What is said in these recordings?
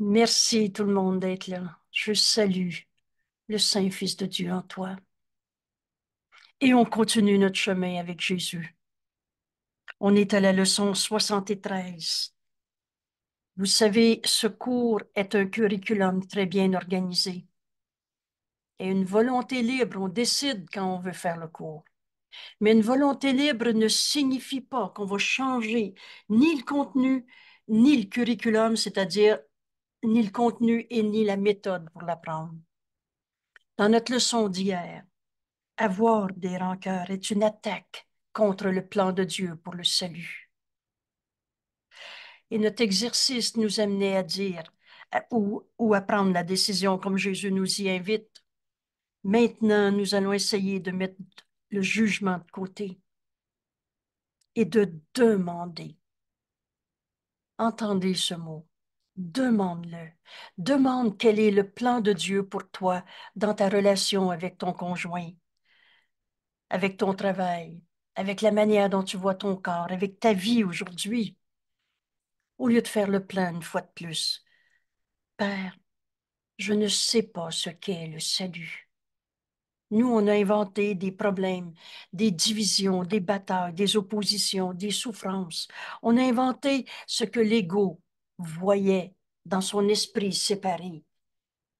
Merci tout le monde d'être là. Je salue le Saint-Fils de Dieu en toi. Et on continue notre chemin avec Jésus. On est à la leçon 73. Vous savez, ce cours est un curriculum très bien organisé et une volonté libre. On décide quand on veut faire le cours. Mais une volonté libre ne signifie pas qu'on va changer ni le contenu ni le curriculum, c'est-à-dire ni le contenu et ni la méthode pour l'apprendre. Dans notre leçon d'hier, avoir des rancœurs est une attaque contre le plan de Dieu pour le salut. Et notre exercice nous amenait à dire ou, ou à prendre la décision comme Jésus nous y invite. Maintenant, nous allons essayer de mettre le jugement de côté et de demander. Entendez ce mot demande-le. Demande quel est le plan de Dieu pour toi dans ta relation avec ton conjoint, avec ton travail, avec la manière dont tu vois ton corps, avec ta vie aujourd'hui. Au lieu de faire le plein une fois de plus, Père, je ne sais pas ce qu'est le salut. Nous, on a inventé des problèmes, des divisions, des batailles, des oppositions, des souffrances. On a inventé ce que l'ego voyait dans son esprit séparé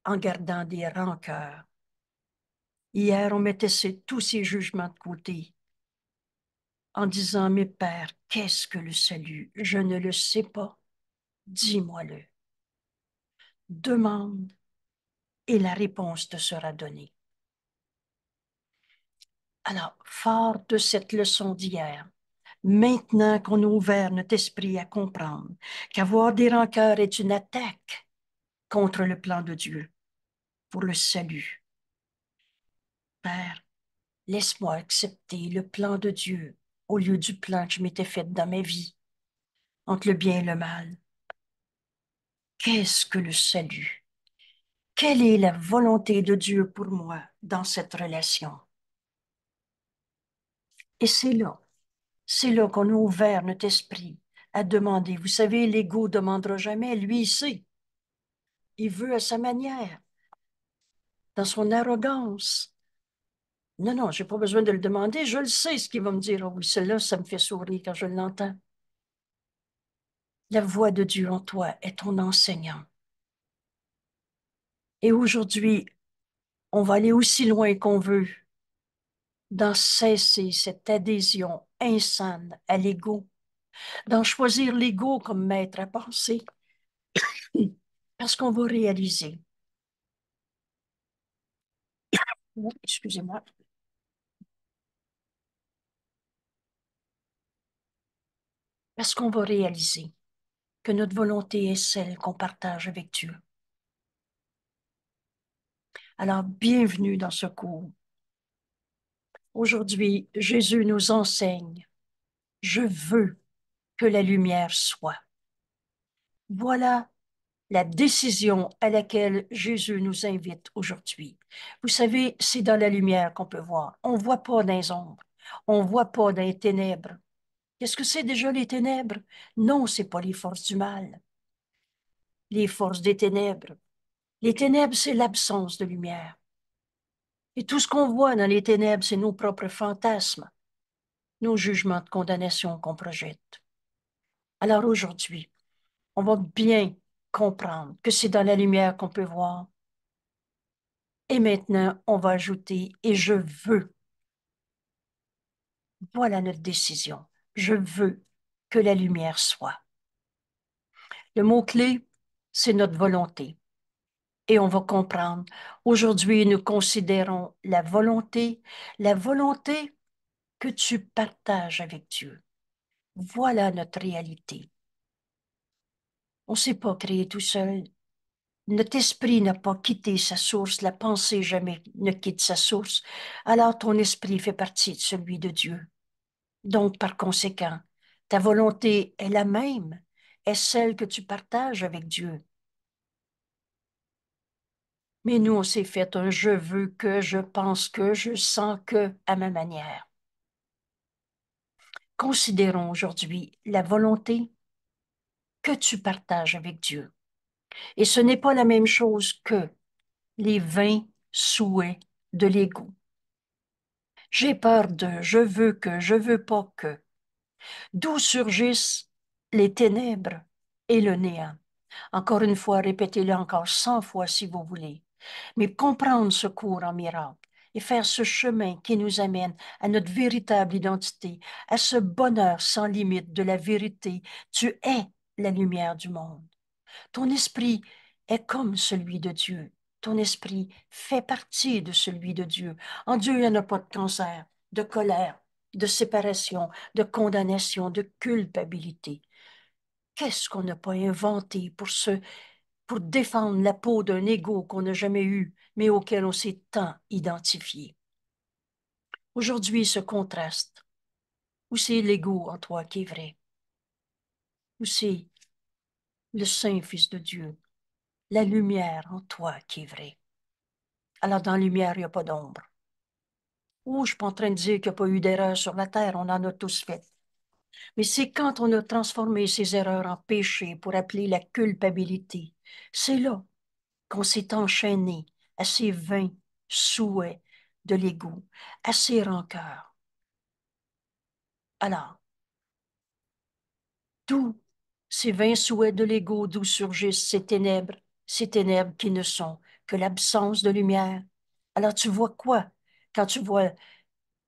en gardant des rancœurs. Hier, on mettait tous ses jugements de côté en disant, mes pères, qu'est-ce que le salut Je ne le sais pas. Dis-moi-le. Demande et la réponse te sera donnée. Alors, fort de cette leçon d'hier, maintenant qu'on a ouvert notre esprit à comprendre qu'avoir des rancœurs est une attaque contre le plan de Dieu pour le salut. Père, laisse-moi accepter le plan de Dieu au lieu du plan que je m'étais fait dans ma vie, entre le bien et le mal. Qu'est-ce que le salut? Quelle est la volonté de Dieu pour moi dans cette relation? Et c'est là c'est là qu'on a ouvert notre esprit à demander. Vous savez, l'ego demandera jamais, lui il sait. Il veut à sa manière, dans son arrogance. Non, non, je n'ai pas besoin de le demander, je le sais ce qu'il va me dire. Oh oui, cela, ça me fait sourire quand je l'entends. La voix de Dieu en toi est ton enseignant. Et aujourd'hui, on va aller aussi loin qu'on veut d'en cesser cette adhésion insane à l'ego, d'en choisir l'ego comme maître à penser, parce qu'on va réaliser. Oh, excusez-moi. Parce qu'on va réaliser que notre volonté est celle qu'on partage avec Dieu. Alors, bienvenue dans ce cours Aujourd'hui, Jésus nous enseigne, je veux que la lumière soit. Voilà la décision à laquelle Jésus nous invite aujourd'hui. Vous savez, c'est dans la lumière qu'on peut voir. On ne voit pas dans les ombres. On ne voit pas dans les ténèbres. Qu'est-ce que c'est déjà les ténèbres? Non, ce n'est pas les forces du mal. Les forces des ténèbres. Les ténèbres, c'est l'absence de lumière. Et tout ce qu'on voit dans les ténèbres, c'est nos propres fantasmes, nos jugements de condamnation qu'on projette. Alors aujourd'hui, on va bien comprendre que c'est dans la lumière qu'on peut voir. Et maintenant, on va ajouter et je veux. Voilà notre décision. Je veux que la lumière soit. Le mot-clé, c'est notre volonté et on va comprendre. Aujourd'hui, nous considérons la volonté, la volonté que tu partages avec Dieu. Voilà notre réalité. On ne s'est pas créé tout seul. Notre esprit n'a pas quitté sa source, la pensée jamais ne quitte sa source. Alors ton esprit fait partie de celui de Dieu. Donc, par conséquent, ta volonté est la même, est celle que tu partages avec Dieu. Mais nous, on s'est fait un je veux que, je pense que, je sens que à ma manière. Considérons aujourd'hui la volonté que tu partages avec Dieu. Et ce n'est pas la même chose que les vains souhaits de l'ego. J'ai peur de je veux que, je veux pas que. D'où surgissent les ténèbres et le néant. Encore une fois, répétez-le encore cent fois si vous voulez. Mais comprendre ce cours en miracle et faire ce chemin qui nous amène à notre véritable identité, à ce bonheur sans limite de la vérité, tu es la lumière du monde. Ton esprit est comme celui de Dieu. Ton esprit fait partie de celui de Dieu. En Dieu, il n'y a pas de cancer, de colère, de séparation, de condamnation, de culpabilité. Qu'est-ce qu'on n'a pas inventé pour ce pour défendre la peau d'un ego qu'on n'a jamais eu, mais auquel on s'est tant identifié. Aujourd'hui, ce contraste, où c'est l'ego en toi qui est vrai, où c'est le Saint Fils de Dieu, la lumière en toi qui est vraie. Alors dans la lumière, il n'y a pas d'ombre. Ou je suis pas en train de dire qu'il n'y a pas eu d'erreur sur la terre, on en a tous fait. Mais c'est quand on a transformé ces erreurs en péché pour appeler la culpabilité c'est là qu'on s'est enchaîné à ces vains souhaits de l'ego, à ces rancœurs. Alors, d'où ces vains souhaits de l'ego d'où surgissent ces ténèbres, ces ténèbres qui ne sont que l'absence de lumière. Alors tu vois quoi quand tu vois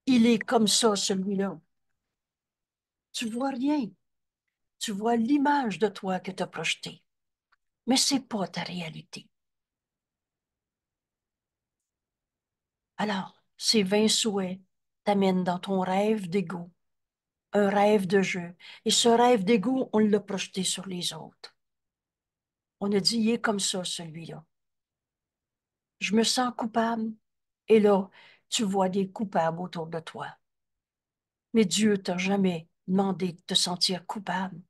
il est comme ça celui-là? Tu vois rien. Tu vois l'image de toi que tu as projetée mais ce n'est pas ta réalité. Alors, ces vains souhaits t'amènent dans ton rêve d'ego, un rêve de jeu. Et ce rêve d'ego, on l'a projeté sur les autres. On a dit, il est comme ça, celui-là. Je me sens coupable. Et là, tu vois des coupables autour de toi. Mais Dieu t'a jamais demandé de te sentir coupable.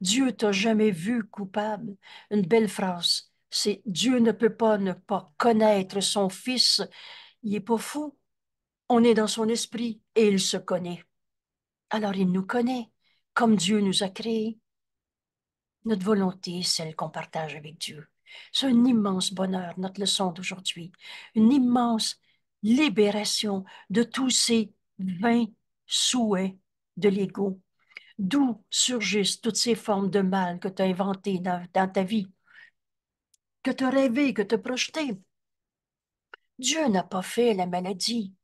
Dieu t'a jamais vu coupable. Une belle phrase. C'est Dieu ne peut pas ne pas connaître son fils. Il n'est pas fou. On est dans son esprit et il se connaît. Alors il nous connaît comme Dieu nous a créés. Notre volonté est celle qu'on partage avec Dieu. C'est un immense bonheur, notre leçon d'aujourd'hui, une immense libération de tous ces vains souhaits de l'ego d'où surgissent toutes ces formes de mal que tu as inventées dans, ta vie, que tu as rêvé, que tu as projeté. Dieu n'a pas fait la maladie.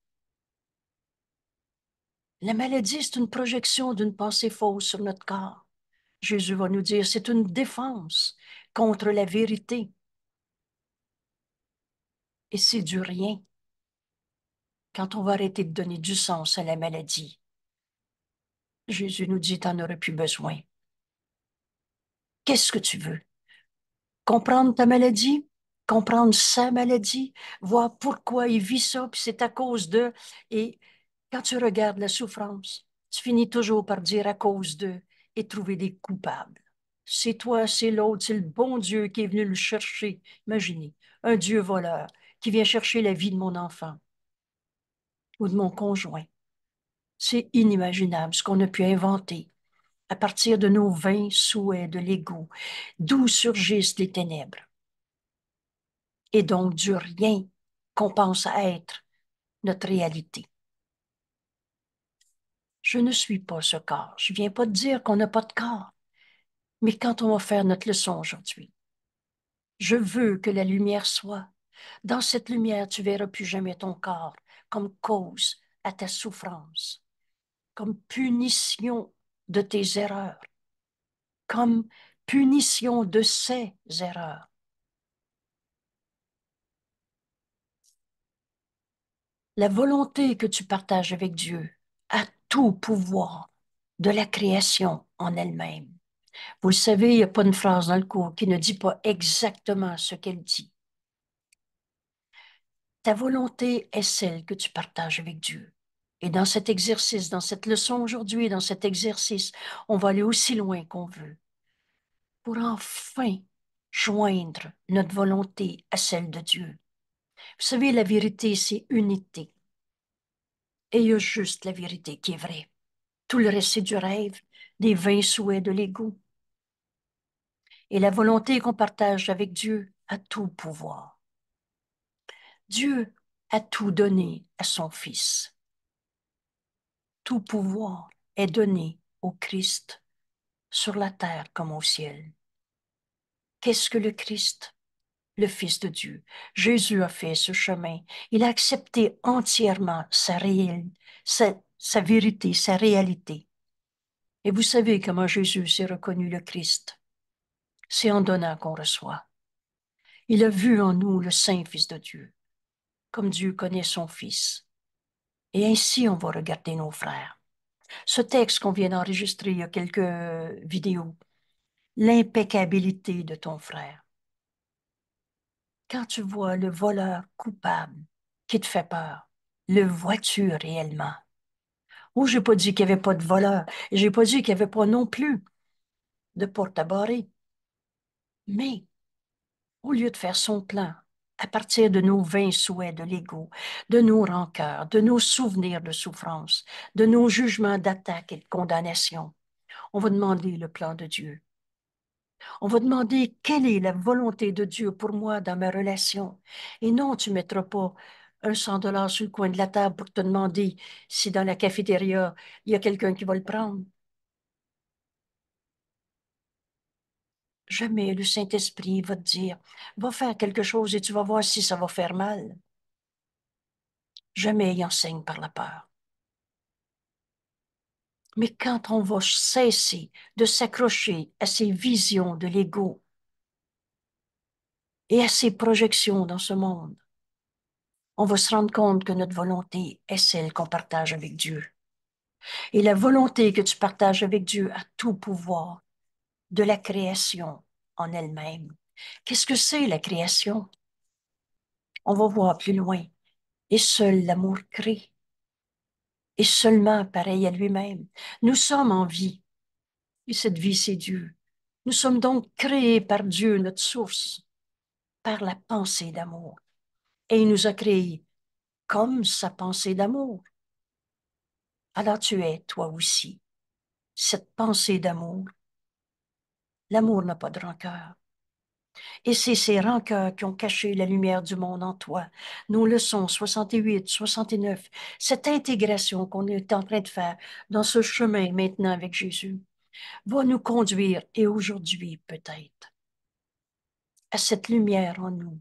La maladie, c'est une projection d'une pensée fausse sur notre corps. Jésus va nous dire, c'est une défense contre la vérité. Et c'est du rien quand on va arrêter de donner du sens à la maladie Jésus nous dit, t'en aurais plus besoin. Qu'est-ce que tu veux? Comprendre ta maladie? Comprendre sa maladie? Voir pourquoi il vit ça, puis c'est à cause d'eux. Et quand tu regardes la souffrance, tu finis toujours par dire à cause d'eux et trouver des coupables. C'est toi, c'est l'autre, c'est le bon Dieu qui est venu le chercher. Imaginez, un Dieu voleur qui vient chercher la vie de mon enfant ou de mon conjoint c'est inimaginable ce qu'on a pu inventer à partir de nos vains souhaits de l'ego, d'où surgissent les ténèbres. Et donc du rien qu'on pense être notre réalité. Je ne suis pas ce corps. Je ne viens pas de dire qu'on n'a pas de corps. Mais quand on va faire notre leçon aujourd'hui, je veux que la lumière soit. Dans cette lumière, tu verras plus jamais ton corps comme cause à ta souffrance comme punition de tes erreurs, comme punition de ses erreurs. La volonté que tu partages avec Dieu a tout pouvoir de la création en elle-même. Vous le savez, il n'y a pas une phrase dans le cours qui ne dit pas exactement ce qu'elle dit. Ta volonté est celle que tu partages avec Dieu. Et dans cet exercice, dans cette leçon aujourd'hui, dans cet exercice, on va aller aussi loin qu'on veut pour enfin joindre notre volonté à celle de Dieu. Vous savez, la vérité, c'est unité. Et il y juste la vérité qui est vraie. Tout le reste, du rêve, des vains souhaits de l'ego. Et la volonté qu'on partage avec Dieu a tout pouvoir. Dieu a tout donné à son Fils tout pouvoir est donné au Christ sur la terre comme au ciel. Qu'est-ce que le Christ le Fils de Dieu. Jésus a fait ce chemin. Il a accepté entièrement sa, réelle, sa, vérité, sa réalité. Et vous savez comment Jésus s'est reconnu le Christ. C'est en donnant qu'on reçoit. Il a vu en nous le Saint Fils de Dieu, comme Dieu connaît son Fils. Et ainsi, on va regarder nos frères. Ce texte qu'on vient d'enregistrer il y a quelques euh, vidéos, l'impeccabilité de ton frère. Quand tu vois le voleur coupable qui te fait peur, le vois-tu réellement? Oh, j'ai pas dit qu'il n'y avait pas de voleur, j'ai pas dit qu'il n'y avait pas non plus de porte à barrer. Mais, au lieu de faire son plan à partir de nos vains souhaits de l'ego, de nos rancœurs, de nos souvenirs de souffrance, de nos jugements d'attaque et de condamnation. On va demander le plan de Dieu. On va demander quelle est la volonté de Dieu pour moi dans ma relation. Et non, tu ne mettras pas un cent dollars sur le coin de la table pour te demander si dans la cafétéria, il y a quelqu'un qui va le prendre. Jamais le Saint-Esprit va te dire, va faire quelque chose et tu vas voir si ça va faire mal. Jamais il enseigne par la peur. Mais quand on va cesser de s'accrocher à ces visions de l'ego et à ces projections dans ce monde, on va se rendre compte que notre volonté est celle qu'on partage avec Dieu. Et la volonté que tu partages avec Dieu a tout pouvoir, de la création en elle-même. Qu'est-ce que c'est la création? On va voir plus loin. Et seul l'amour crée. Et seulement pareil à lui-même. Nous sommes en vie. Et cette vie, c'est Dieu. Nous sommes donc créés par Dieu, notre source, par la pensée d'amour. Et il nous a créés comme sa pensée d'amour. Alors tu es, toi aussi, cette pensée d'amour L'amour n'a pas de rancœur. Et c'est ces rancœurs qui ont caché la lumière du monde en toi. Nos leçons 68, 69, cette intégration qu'on est en train de faire dans ce chemin maintenant avec Jésus, va nous conduire, et aujourd'hui peut-être, à cette lumière en nous,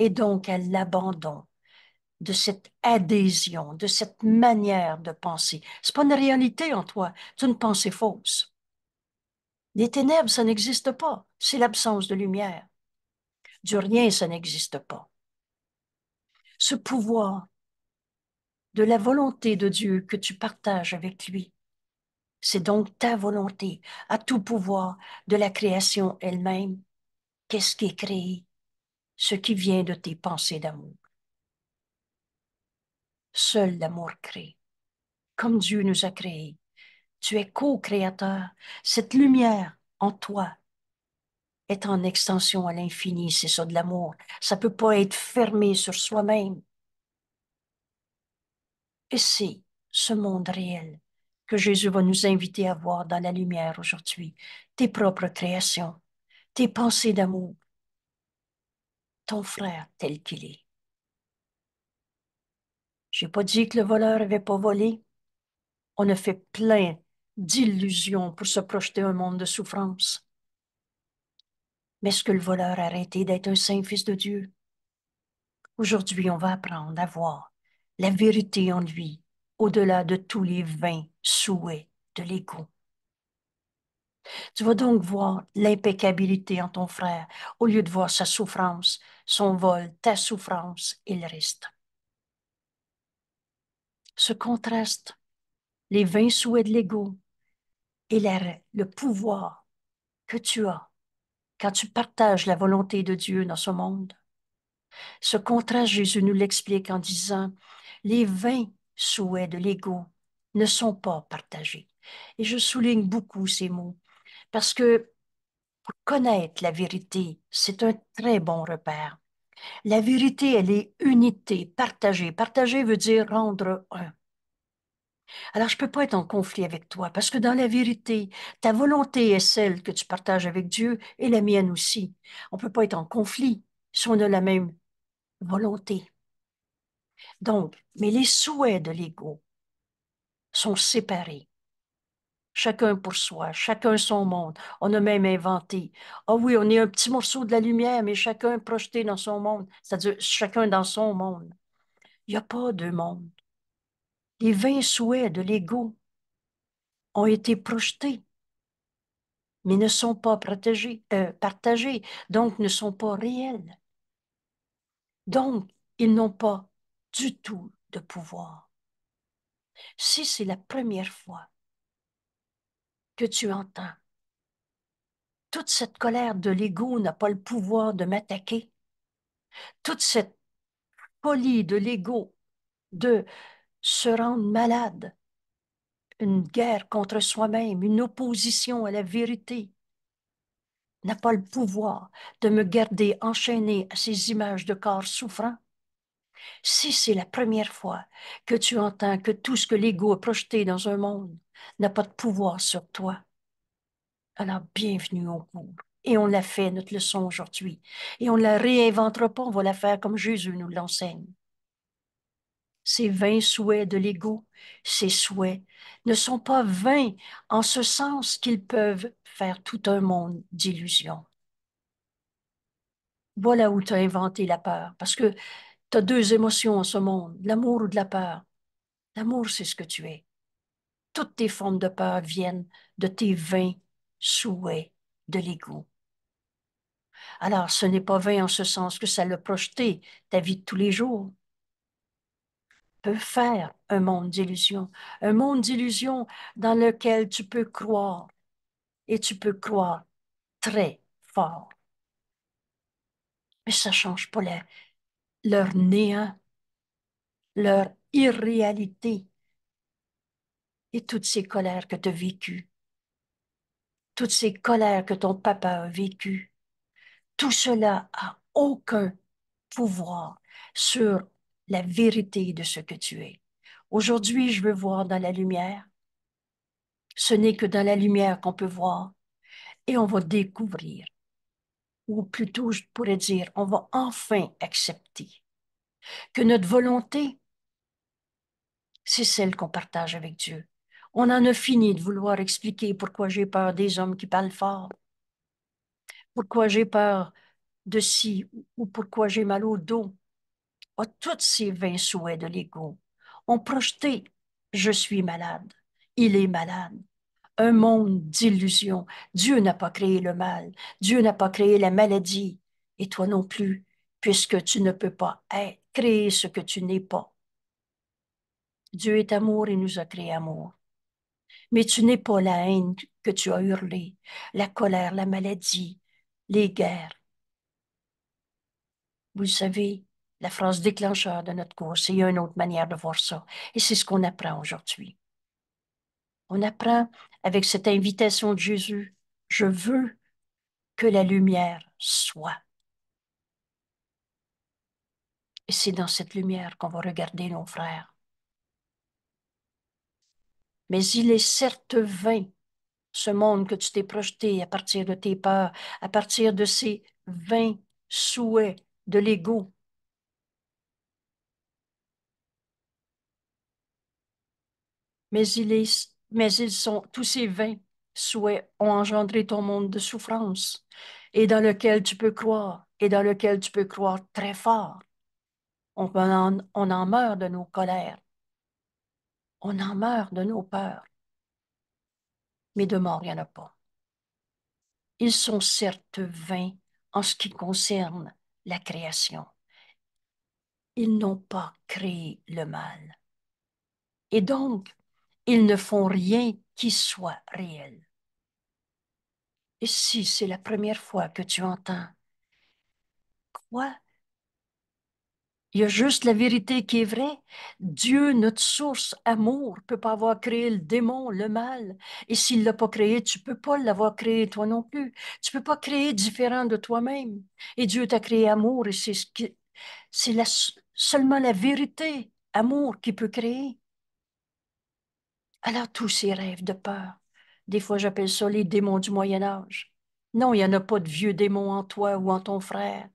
et donc à l'abandon de cette adhésion, de cette manière de penser. Ce n'est pas une réalité en toi, c'est une pensée fausse. Les ténèbres, ça n'existe pas. C'est l'absence de lumière. Du rien, ça n'existe pas. Ce pouvoir de la volonté de Dieu que tu partages avec lui, c'est donc ta volonté à tout pouvoir de la création elle-même. Qu'est-ce qui est créé? Ce qui vient de tes pensées d'amour. Seul l'amour crée, comme Dieu nous a créés tu es co-créateur. Cette lumière en toi est en extension à l'infini. C'est ça de l'amour. Ça ne peut pas être fermé sur soi-même. Et c'est ce monde réel que Jésus va nous inviter à voir dans la lumière aujourd'hui. Tes propres créations, tes pensées d'amour, ton frère tel qu'il est. J'ai pas dit que le voleur avait pas volé. On a fait plein d'illusions pour se projeter un monde de souffrance. Mais est-ce que le voleur a arrêté d'être un saint fils de Dieu? Aujourd'hui, on va apprendre à voir la vérité en lui, au-delà de tous les vains souhaits de l'ego. Tu vas donc voir l'impeccabilité en ton frère au lieu de voir sa souffrance, son vol, ta souffrance et le reste. Ce contraste, les vains souhaits de l'ego et le pouvoir que tu as quand tu partages la volonté de Dieu dans ce monde. Ce contrat, Jésus nous l'explique en disant, les vains souhaits de l'ego ne sont pas partagés. Et je souligne beaucoup ces mots, parce que pour connaître la vérité, c'est un très bon repère. La vérité, elle est unité, partagée. Partagée veut dire rendre un. Alors, je ne peux pas être en conflit avec toi, parce que dans la vérité, ta volonté est celle que tu partages avec Dieu et la mienne aussi. On ne peut pas être en conflit si on a la même volonté. Donc, mais les souhaits de l'ego sont séparés. Chacun pour soi, chacun son monde. On a même inventé. Ah oh oui, on est un petit morceau de la lumière, mais chacun projeté dans son monde, c'est-à-dire chacun dans son monde. Il n'y a pas deux mondes les vains souhaits de l'ego ont été projetés, mais ne sont pas protégés, euh, partagés, donc ne sont pas réels. Donc, ils n'ont pas du tout de pouvoir. Si c'est la première fois que tu entends, toute cette colère de l'ego n'a pas le pouvoir de m'attaquer, toute cette folie de l'ego de se rendre malade. Une guerre contre soi-même, une opposition à la vérité n'a pas le pouvoir de me garder enchaîné à ces images de corps souffrant. Si c'est la première fois que tu entends que tout ce que l'ego a projeté dans un monde n'a pas de pouvoir sur toi, alors bienvenue au cours. Et on l'a fait, notre leçon aujourd'hui. Et on ne la réinventera pas, on va la faire comme Jésus nous l'enseigne. Ces vains souhaits de l'ego, ces souhaits ne sont pas vains en ce sens qu'ils peuvent faire tout un monde d'illusions. Voilà où tu as inventé la peur, parce que tu as deux émotions en ce monde, l'amour ou de la peur. L'amour, c'est ce que tu es. Toutes tes formes de peur viennent de tes vains souhaits de l'ego. Alors, ce n'est pas vain en ce sens que ça l'a projeté ta vie de tous les jours peut faire un monde d'illusions, un monde d'illusions dans lequel tu peux croire et tu peux croire très fort. Mais ça change pour les, leur néant, leur irréalité et toutes ces colères que tu as vécues, toutes ces colères que ton papa a vécues. Tout cela a aucun pouvoir sur la vérité de ce que tu es. Aujourd'hui, je veux voir dans la lumière. Ce n'est que dans la lumière qu'on peut voir et on va découvrir, ou plutôt je pourrais dire, on va enfin accepter que notre volonté, c'est celle qu'on partage avec Dieu. On en a fini de vouloir expliquer pourquoi j'ai peur des hommes qui parlent fort, pourquoi j'ai peur de ci ou pourquoi j'ai mal au dos, tous ces vains souhaits de l'ego. ont projeté « Je suis malade, il est malade. Un monde d'illusions. Dieu n'a pas créé le mal, Dieu n'a pas créé la maladie, et toi non plus, puisque tu ne peux pas créer ce que tu n'es pas. Dieu est amour et nous a créé amour. Mais tu n'es pas la haine que tu as hurlé. la colère, la maladie, les guerres. Vous savez, la phrase déclencheur de notre cours. C'est une autre manière de voir ça. Et c'est ce qu'on apprend aujourd'hui. On apprend avec cette invitation de Jésus, je veux que la lumière soit. Et c'est dans cette lumière qu'on va regarder nos frères. Mais il est certes vain, ce monde que tu t'es projeté à partir de tes peurs, à partir de ces vains souhaits de l'ego, mais, mais ils sont tous ces vains souhaits ont engendré ton monde de souffrance et dans lequel tu peux croire et dans lequel tu peux croire très fort. On en, on en meurt de nos colères. On en meurt de nos peurs. Mais de mort, il n'y en a pas. Ils sont certes vains en ce qui concerne la création. Ils n'ont pas créé le mal. Et donc, ils ne font rien qui soit réel. Et si c'est la première fois que tu entends, quoi? Il y a juste la vérité qui est vraie. Dieu, notre source, amour, peut pas avoir créé le démon, le mal. Et s'il l'a pas créé, tu peux pas l'avoir créé toi non plus. Tu peux pas créer différent de toi-même. Et Dieu t'a créé amour et c'est ce qui, c'est seulement la vérité, amour, qui peut créer. Alors tous ces rêves de peur, des fois j'appelle ça les démons du Moyen Âge. Non, il n'y en a pas de vieux démons en toi ou en ton frère.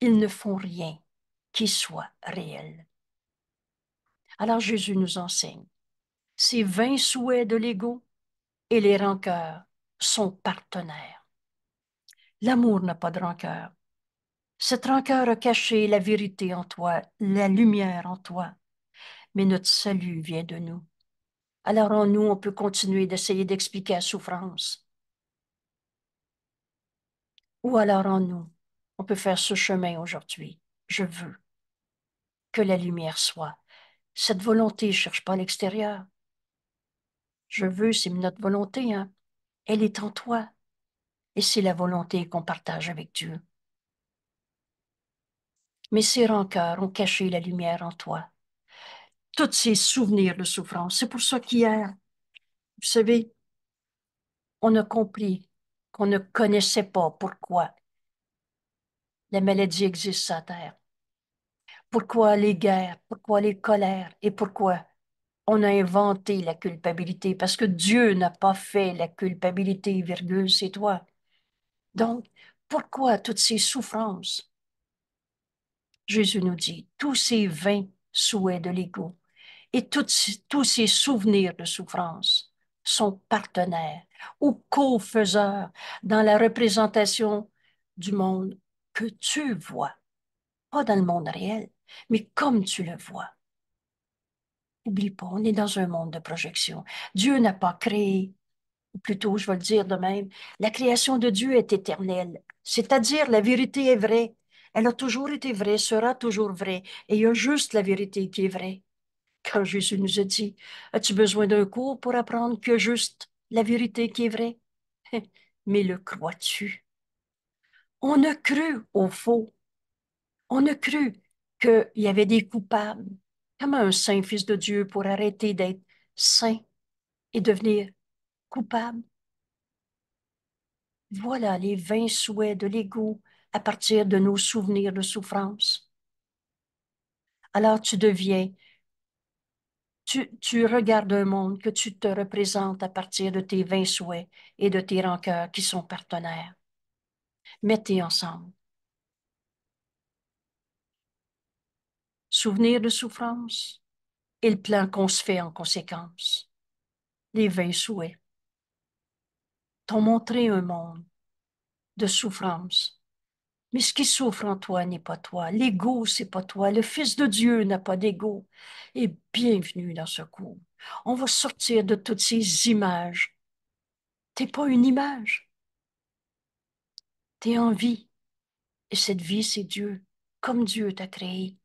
Ils ne font rien qui soit réel. Alors Jésus nous enseigne, ces vains souhaits de l'ego et les rancœurs sont partenaires. L'amour n'a pas de rancœur. Cette rancœur a caché la vérité en toi, la lumière en toi, mais notre salut vient de nous. Alors en nous, on peut continuer d'essayer d'expliquer la souffrance. Ou alors en nous, on peut faire ce chemin aujourd'hui. Je veux que la lumière soit. Cette volonté, ne cherche pas l'extérieur. Je veux, c'est notre volonté. Hein. Elle est en toi. Et c'est la volonté qu'on partage avec Dieu. Mais ces rancœurs ont caché la lumière en toi tous ces souvenirs de souffrance. C'est pour ça qu'hier, vous savez, on a compris qu'on ne connaissait pas pourquoi la maladie existe sur Terre. Pourquoi les guerres, pourquoi les colères et pourquoi on a inventé la culpabilité parce que Dieu n'a pas fait la culpabilité, virgule, c'est toi. Donc, pourquoi toutes ces souffrances? Jésus nous dit, tous ces vains souhaits de l'ego et tous ces souvenirs de souffrance sont partenaires ou co-faiseurs dans la représentation du monde que tu vois, pas dans le monde réel, mais comme tu le vois. N'oublie pas, on est dans un monde de projection. Dieu n'a pas créé, ou plutôt, je vais le dire de même, la création de Dieu est éternelle, c'est-à-dire la vérité est vraie. Elle a toujours été vraie, sera toujours vraie, et il y a juste la vérité qui est vraie quand Jésus nous a dit, as-tu besoin d'un cours pour apprendre que juste la vérité qui est vraie? Mais le crois-tu? On a cru au faux. On a cru qu'il y avait des coupables. Comment un saint fils de Dieu pour arrêter d'être saint et devenir coupable? Voilà les vains souhaits de l'ego à partir de nos souvenirs de souffrance. Alors tu deviens tu, regardes un monde que tu te représentes à partir de tes vains souhaits et de tes rancœurs qui sont partenaires. Mettez ensemble. Souvenir de souffrance et le plan qu'on se fait en conséquence. Les vains souhaits t'ont montré un monde de souffrance mais ce qui souffre en toi n'est pas toi. L'ego, c'est pas toi. Le Fils de Dieu n'a pas d'ego. Et bienvenue dans ce cours. On va sortir de toutes ces images. T'es pas une image. es en vie. Et cette vie, c'est Dieu, comme Dieu t'a créé.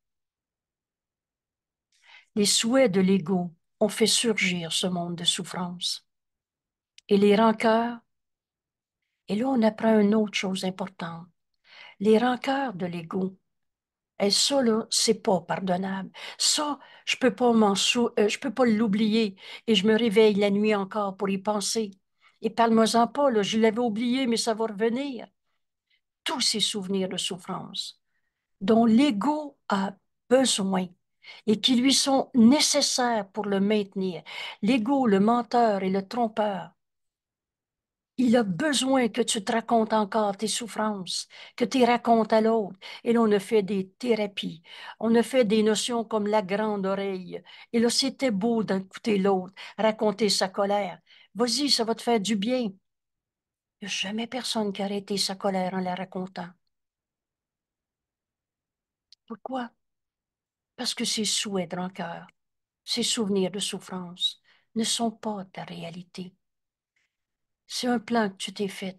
Les souhaits de l'ego ont fait surgir ce monde de souffrance. Et les rancœurs. Et là, on apprend une autre chose importante les rancœurs de l'ego. Et eh, ça, là, c'est pas pardonnable. Ça, je peux pas m'en euh, je peux pas l'oublier. Et je me réveille la nuit encore pour y penser. Et parle-moi-en pas, je l'avais oublié, mais ça va revenir. Tous ces souvenirs de souffrance dont l'ego a besoin et qui lui sont nécessaires pour le maintenir. L'ego, le menteur et le trompeur, il a besoin que tu te racontes encore tes souffrances, que tu racontes à l'autre. Et là, on a fait des thérapies. On a fait des notions comme la grande oreille. Et là, c'était beau d'écouter l'autre, raconter sa colère. Vas-y, ça va te faire du bien. Il n'y a jamais personne qui a arrêté sa colère en la racontant. Pourquoi? Parce que ses souhaits de rancœur, ses souvenirs de souffrance ne sont pas ta réalité. C'est un plan que tu t'es fait.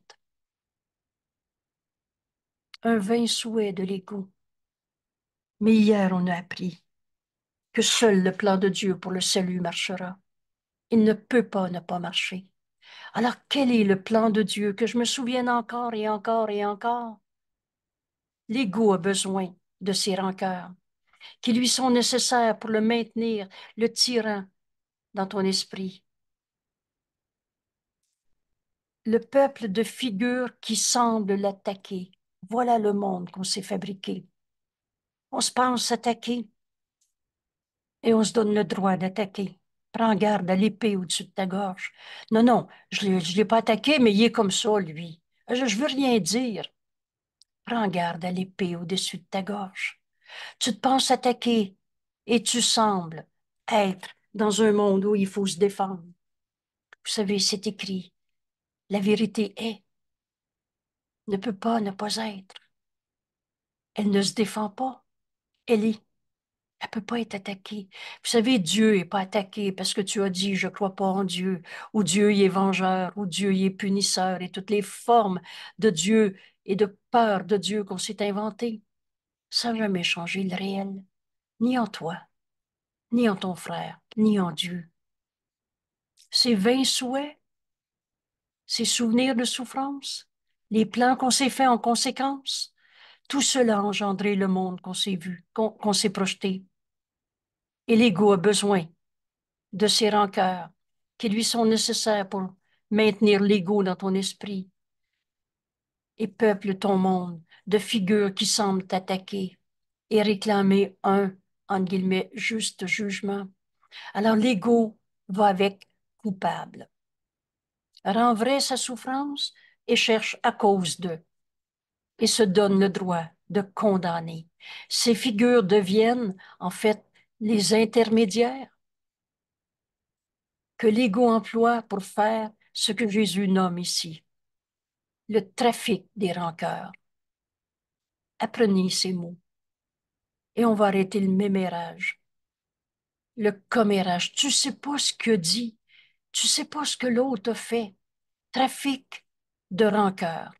Un vain souhait de l'ego. Mais hier, on a appris que seul le plan de Dieu pour le salut marchera. Il ne peut pas ne pas marcher. Alors quel est le plan de Dieu que je me souvienne encore et encore et encore? L'ego a besoin de ses rancœurs, qui lui sont nécessaires pour le maintenir, le tyran dans ton esprit, le peuple de figures qui semble l'attaquer. Voilà le monde qu'on s'est fabriqué. On se pense attaquer et on se donne le droit d'attaquer. Prends garde à l'épée au-dessus de ta gorge. Non, non, je ne l'ai pas attaqué, mais il est comme ça, lui. Je ne veux rien dire. Prends garde à l'épée au-dessus de ta gorge. Tu te penses attaquer et tu sembles être dans un monde où il faut se défendre. Vous savez, c'est écrit la vérité est, ne peut pas ne pas être. Elle ne se défend pas. Elle est. Elle ne peut pas être attaquée. Vous savez, Dieu n'est pas attaqué parce que tu as dit je ne crois pas en Dieu, ou Dieu y est vengeur, ou Dieu y est punisseur, et toutes les formes de Dieu et de peur de Dieu qu'on s'est inventées, sans jamais changer le réel, ni en toi, ni en ton frère, ni en Dieu. Ces vingt souhaits ces souvenirs de souffrance, les plans qu'on s'est faits en conséquence. Tout cela a engendré le monde qu'on s'est vu, qu'on s'est projeté. Et l'ego a besoin de ces rancœurs qui lui sont nécessaires pour maintenir l'ego dans ton esprit et peuple ton monde de figures qui semblent t'attaquer et réclamer un, en guillemets, juste jugement. Alors l'ego va avec coupable rend vraie sa souffrance et cherche à cause d'eux, et se donne le droit de condamner. Ces figures deviennent en fait les intermédiaires que l'ego emploie pour faire ce que Jésus nomme ici, le trafic des rancœurs. Apprenez ces mots et on va arrêter le mémérage, le commérage. Tu sais pas ce que dit tu sais pas ce que l'autre fait. Trafic de rancœur.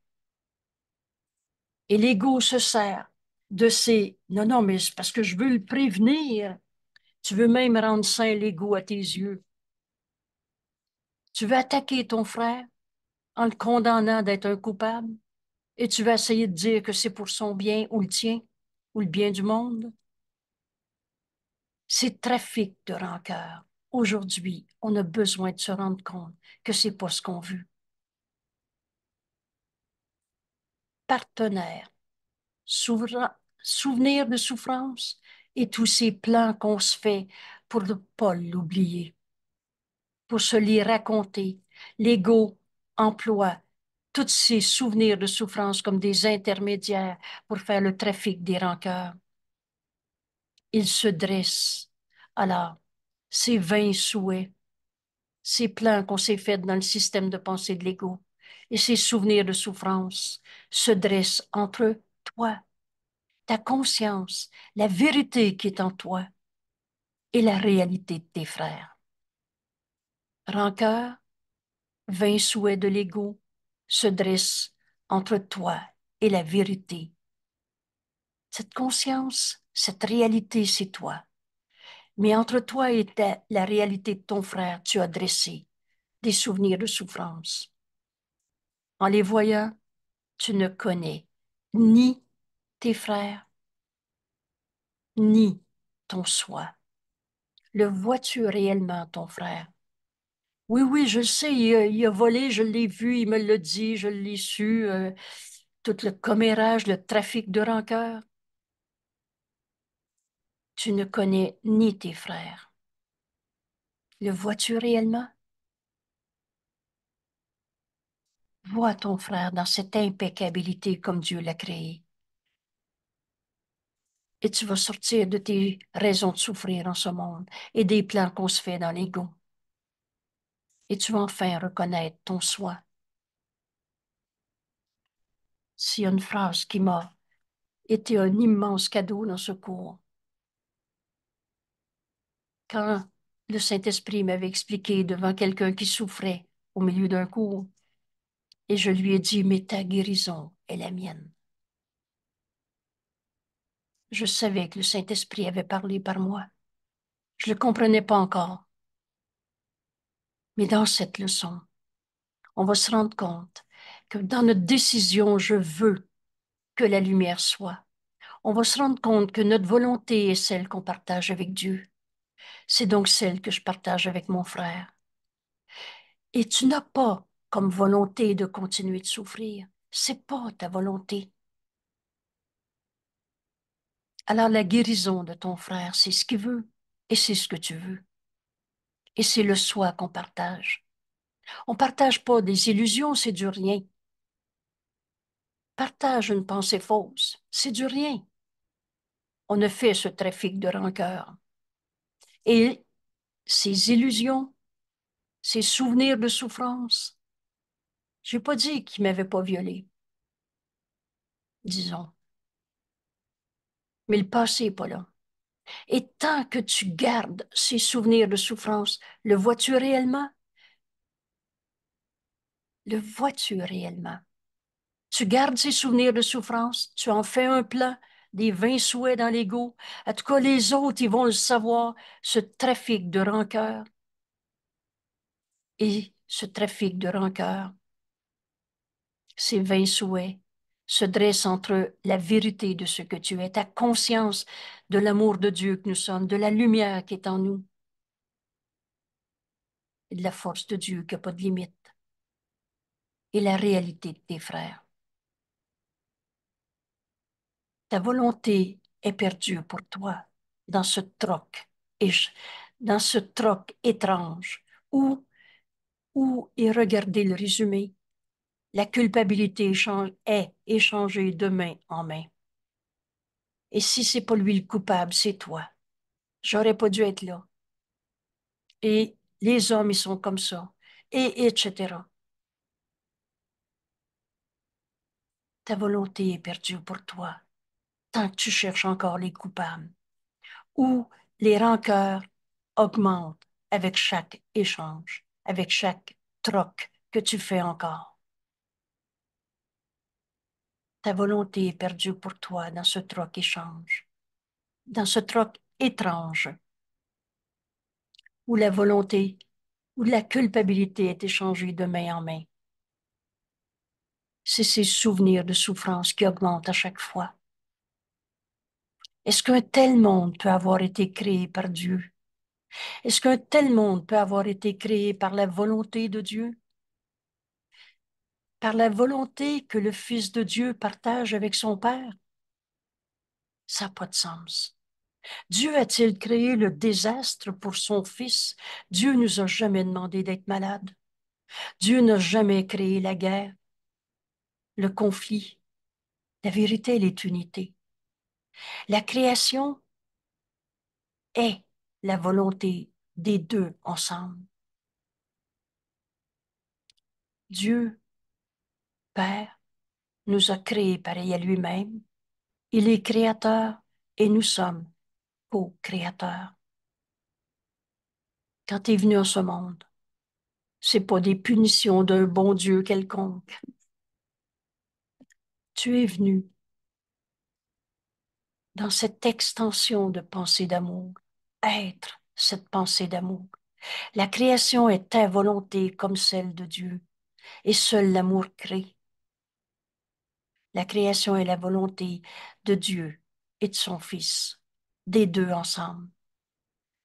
Et l'ego se sert de ces non, non, mais parce que je veux le prévenir. Tu veux même rendre sain l'ego à tes yeux. Tu veux attaquer ton frère en le condamnant d'être un coupable et tu vas essayer de dire que c'est pour son bien ou le tien ou le bien du monde. C'est trafic de rancœur. Aujourd'hui, on a besoin de se rendre compte que c'est pas ce qu'on veut. Partenaire, souvenir de souffrance et tous ces plans qu'on se fait pour ne pas l'oublier, pour se les raconter, l'ego, emploi, tous ces souvenirs de souffrance comme des intermédiaires pour faire le trafic des rancœurs. Il se dressent. Alors, ces vains souhaits, ces plans qu'on s'est faits dans le système de pensée de l'ego et ces souvenirs de souffrance se dressent entre toi, ta conscience, la vérité qui est en toi et la réalité de tes frères. Rancœur, vains souhaits de l'ego se dressent entre toi et la vérité. Cette conscience, cette réalité, c'est toi mais entre toi et la réalité de ton frère, tu as dressé des souvenirs de souffrance. En les voyant, tu ne connais ni tes frères, ni ton soi. Le vois-tu réellement, ton frère? Oui, oui, je sais, il a, volé, je l'ai vu, il me le dit, je l'ai su. Euh, tout le commérage, le trafic de rancœur tu ne connais ni tes frères. Le vois-tu réellement? Vois ton frère dans cette impeccabilité comme Dieu l'a créé. Et tu vas sortir de tes raisons de souffrir en ce monde et des plans qu'on se fait dans l'ego. Et tu vas enfin reconnaître ton soi. S'il y a une phrase qui m'a été un immense cadeau dans ce cours, quand le Saint-Esprit m'avait expliqué devant quelqu'un qui souffrait au milieu d'un cours, et je lui ai dit, mais ta guérison est la mienne. Je savais que le Saint-Esprit avait parlé par moi. Je ne le comprenais pas encore. Mais dans cette leçon, on va se rendre compte que dans notre décision, je veux que la lumière soit. On va se rendre compte que notre volonté est celle qu'on partage avec Dieu. C'est donc celle que je partage avec mon frère. Et tu n'as pas comme volonté de continuer de souffrir. C'est pas ta volonté. Alors la guérison de ton frère, c'est ce qu'il veut et c'est ce que tu veux. Et c'est le soi qu'on partage. On partage pas des illusions, c'est du rien. Partage une pensée fausse, c'est du rien. On ne fait ce trafic de rancœur. Et ces illusions, ces souvenirs de souffrance, je n'ai pas dit qu'il ne m'avait pas violé disons. Mais le passé n'est pas là. Et tant que tu gardes ces souvenirs de souffrance, le vois-tu réellement? Le vois-tu réellement? Tu gardes ces souvenirs de souffrance, tu en fais un plan, des vains souhaits dans l'ego. En tout cas, les autres, ils vont le savoir, ce trafic de rancœur. Et ce trafic de rancœur, ces vains souhaits se dressent entre la vérité de ce que tu es, ta conscience de l'amour de Dieu que nous sommes, de la lumière qui est en nous, et de la force de Dieu qui n'a pas de limite, et la réalité de tes frères ta volonté est perdue pour toi dans ce troc, et dans ce troc étrange où, où, et regardez le résumé, la culpabilité est échangée de main en main. Et si c'est pas lui le coupable, c'est toi. J'aurais pas dû être là. Et les hommes, ils sont comme ça. Et etc. Ta volonté est perdue pour toi tant que tu cherches encore les coupables, où les rancœurs augmentent avec chaque échange, avec chaque troc que tu fais encore. Ta volonté est perdue pour toi dans ce troc-échange, dans ce troc étrange, où la volonté, où la culpabilité est échangée de main en main. C'est ces souvenirs de souffrance qui augmentent à chaque fois est-ce qu'un tel monde peut avoir été créé par Dieu? Est-ce qu'un tel monde peut avoir été créé par la volonté de Dieu? Par la volonté que le Fils de Dieu partage avec son Père? Ça n'a pas de sens. Dieu a-t-il créé le désastre pour son Fils? Dieu ne nous a jamais demandé d'être malade. Dieu n'a jamais créé la guerre, le conflit. La vérité, elle est unité. La création est la volonté des deux ensemble. Dieu, Père, nous a créés pareil à lui-même. Il est créateur et nous sommes co-créateurs. Quand tu es venu en ce monde, c'est pas des punitions d'un bon Dieu quelconque. Tu es venu dans cette extension de pensée d'amour, être cette pensée d'amour. La création est ta volonté comme celle de Dieu, et seul l'amour crée. La création est la volonté de Dieu et de son Fils, des deux ensemble.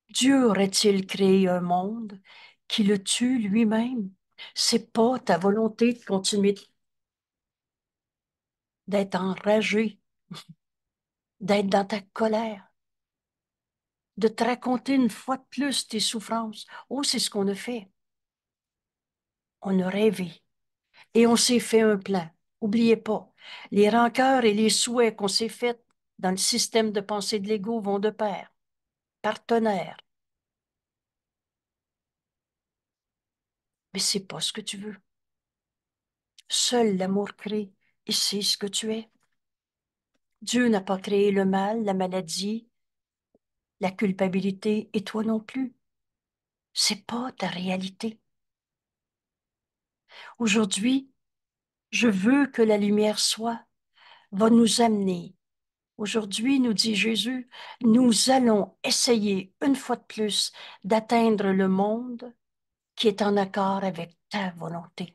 Dieu aurait-il créé un monde qui le tue lui-même? C'est pas ta volonté de continuer d'être enragé d'être dans ta colère, de te raconter une fois de plus tes souffrances. Oh, c'est ce qu'on a fait. On a rêvé et on s'est fait un plan. Oubliez pas, les rancœurs et les souhaits qu'on s'est faits dans le système de pensée de l'ego vont de pair, partenaires. Mais c'est pas ce que tu veux. Seul l'amour crée et c'est ce que tu es. Dieu n'a pas créé le mal, la maladie, la culpabilité, et toi non plus. C'est pas ta réalité. Aujourd'hui, je veux que la lumière soit, va nous amener. Aujourd'hui, nous dit Jésus, nous allons essayer une fois de plus d'atteindre le monde qui est en accord avec ta volonté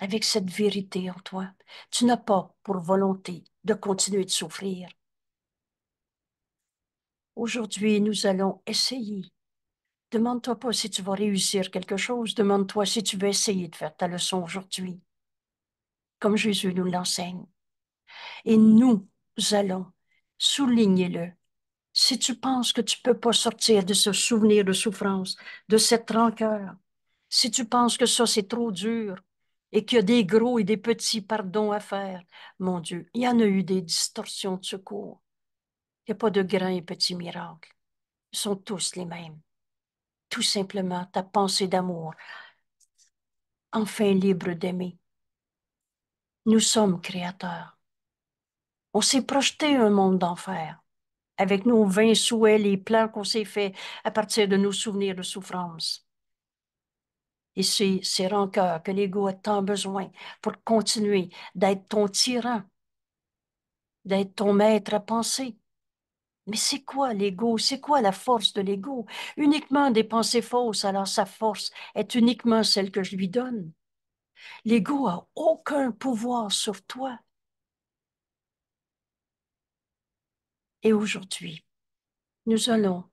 avec cette vérité en toi. Tu n'as pas pour volonté de continuer de souffrir. Aujourd'hui, nous allons essayer. Demande-toi pas si tu vas réussir quelque chose, demande-toi si tu veux essayer de faire ta leçon aujourd'hui, comme Jésus nous l'enseigne. Et nous allons souligner-le. Si tu penses que tu peux pas sortir de ce souvenir de souffrance, de cette rancœur, si tu penses que ça c'est trop dur, et qu'il y a des gros et des petits pardons à faire. Mon Dieu, il y en a eu des distorsions de secours. Il n'y a pas de grands et petits miracles. Ils sont tous les mêmes. Tout simplement ta pensée d'amour, enfin libre d'aimer. Nous sommes créateurs. On s'est projeté un monde d'enfer avec nos vains souhaits, les plans qu'on s'est faits à partir de nos souvenirs de souffrance et c'est ces rancœurs que l'ego a tant besoin pour continuer d'être ton tyran, d'être ton maître à penser. Mais c'est quoi l'ego? C'est quoi la force de l'ego? Uniquement des pensées fausses, alors sa force est uniquement celle que je lui donne. L'ego a aucun pouvoir sur toi. Et aujourd'hui, nous allons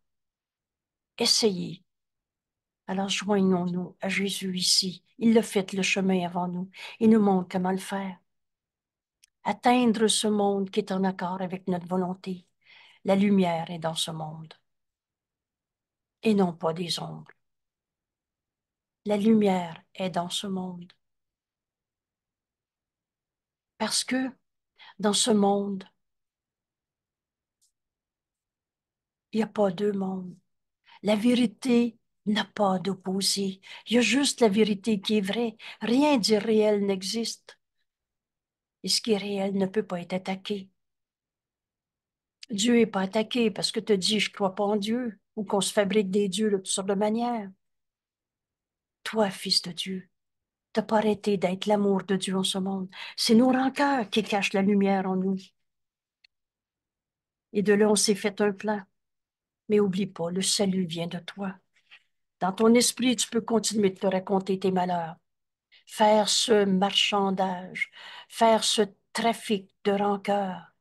essayer alors joignons-nous à Jésus ici. Il le fait le chemin avant nous Il nous montre comment le faire. Atteindre ce monde qui est en accord avec notre volonté. La lumière est dans ce monde et non pas des ombres. La lumière est dans ce monde. Parce que dans ce monde, il n'y a pas deux mondes. La vérité n'a pas d'opposé. Il y a juste la vérité qui est vraie. Rien réel n'existe. Et ce qui est réel ne peut pas être attaqué. Dieu n'est pas attaqué parce que tu dis je ne crois pas en Dieu ou qu'on se fabrique des dieux de toutes sortes de manières. Toi, fils de Dieu, n'as pas arrêté d'être l'amour de Dieu en ce monde. C'est nos rancœurs qui cachent la lumière en nous. Et de là, on s'est fait un plan. Mais oublie pas, le salut vient de toi. Dans ton esprit, tu peux continuer de te raconter tes malheurs, faire ce marchandage, faire ce trafic de rancœur.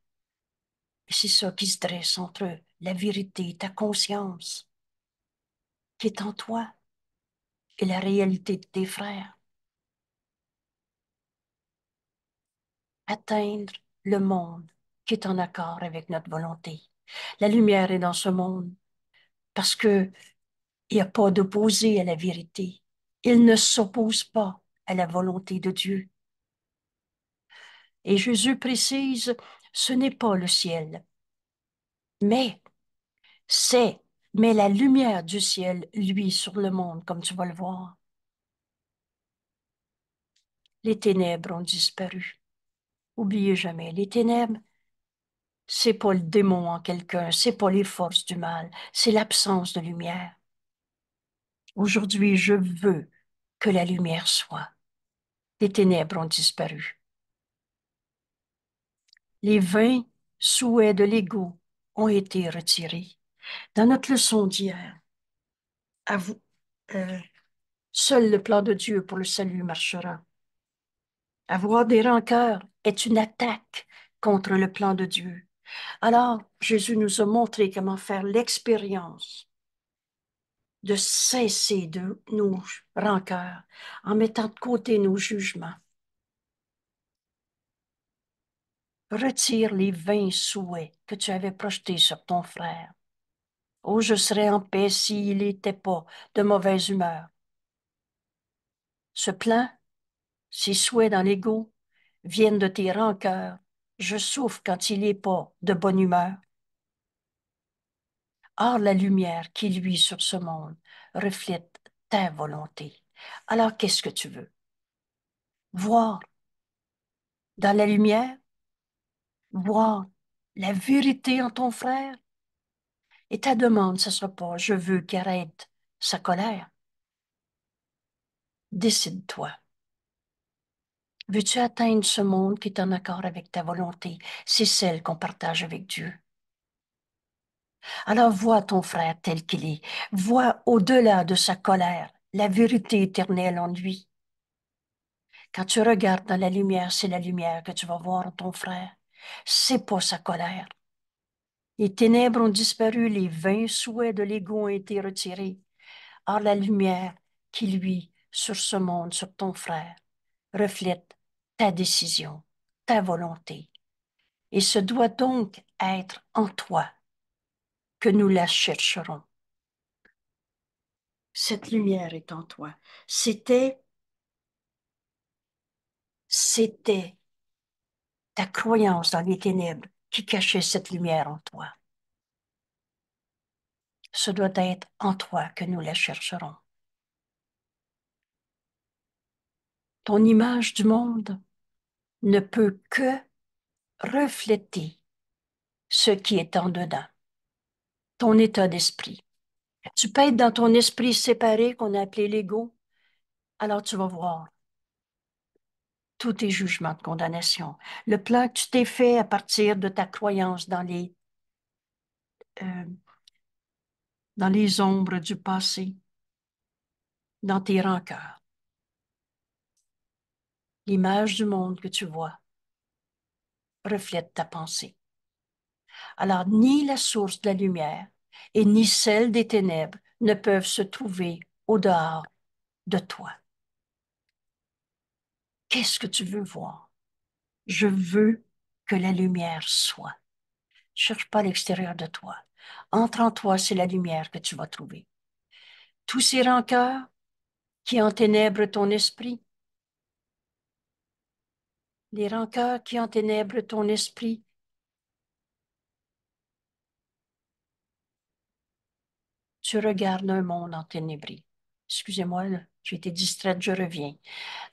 Et c'est ça qui se dresse entre la vérité, ta conscience, qui est en toi, et la réalité de tes frères. Atteindre le monde qui est en accord avec notre volonté. La lumière est dans ce monde parce que il n'y a pas d'opposé à la vérité. Il ne s'oppose pas à la volonté de Dieu. Et Jésus précise, ce n'est pas le ciel, mais c'est, mais la lumière du ciel, lui, sur le monde, comme tu vas le voir. Les ténèbres ont disparu. Oubliez jamais, les ténèbres, c'est pas le démon en quelqu'un, c'est pas les forces du mal, c'est l'absence de lumière. Aujourd'hui, je veux que la lumière soit. Les ténèbres ont disparu. Les vains souhaits de l'ego ont été retirés. Dans notre leçon d'hier, à vous, euh, seul le plan de Dieu pour le salut marchera. Avoir des rancœurs est une attaque contre le plan de Dieu. Alors, Jésus nous a montré comment faire l'expérience de cesser de nos rancœurs en mettant de côté nos jugements. Retire les vains souhaits que tu avais projetés sur ton frère. Oh, je serais en paix s'il n'était pas de mauvaise humeur. Ce plan, ces souhaits dans l'ego, viennent de tes rancœurs. Je souffre quand il n'est pas de bonne humeur. Or, la lumière qui luit sur ce monde reflète ta volonté. Alors, qu'est-ce que tu veux? Voir dans la lumière, voir la vérité en ton frère. Et ta demande, ce ne sera pas je veux qu'arrête sa colère. Décide-toi. Veux-tu atteindre ce monde qui est en accord avec ta volonté? C'est celle qu'on partage avec Dieu. Alors vois ton frère tel qu'il est, vois au-delà de sa colère la vérité éternelle en lui. Quand tu regardes dans la lumière, c'est la lumière que tu vas voir en ton frère. C'est pas sa colère. Les ténèbres ont disparu, les vains souhaits de l'ego ont été retirés. Or la lumière qui lui sur ce monde, sur ton frère, reflète ta décision, ta volonté. Et ce doit donc être en toi que nous la chercherons. Cette lumière est en toi. C'était, c'était ta croyance dans les ténèbres qui cachait cette lumière en toi. Ce doit être en toi que nous la chercherons. Ton image du monde ne peut que refléter ce qui est en dedans ton état d'esprit. Tu peux être dans ton esprit séparé qu'on a appelé l'ego, alors tu vas voir tous tes jugements de condamnation, le plan que tu t'es fait à partir de ta croyance dans les, euh, dans les ombres du passé, dans tes rancœurs, l'image du monde que tu vois reflète ta pensée. Alors ni la source de la lumière et ni celle des ténèbres ne peuvent se trouver au dehors de toi. Qu'est-ce que tu veux voir? Je veux que la lumière soit. Cherche pas l'extérieur de toi. Entre en toi, c'est la lumière que tu vas trouver. Tous ces rancœurs qui enténèbrent ton esprit, les rancœurs qui enténèbrent ton esprit tu regardes un monde enténébré. Excusez-moi, j'ai été distraite, je reviens.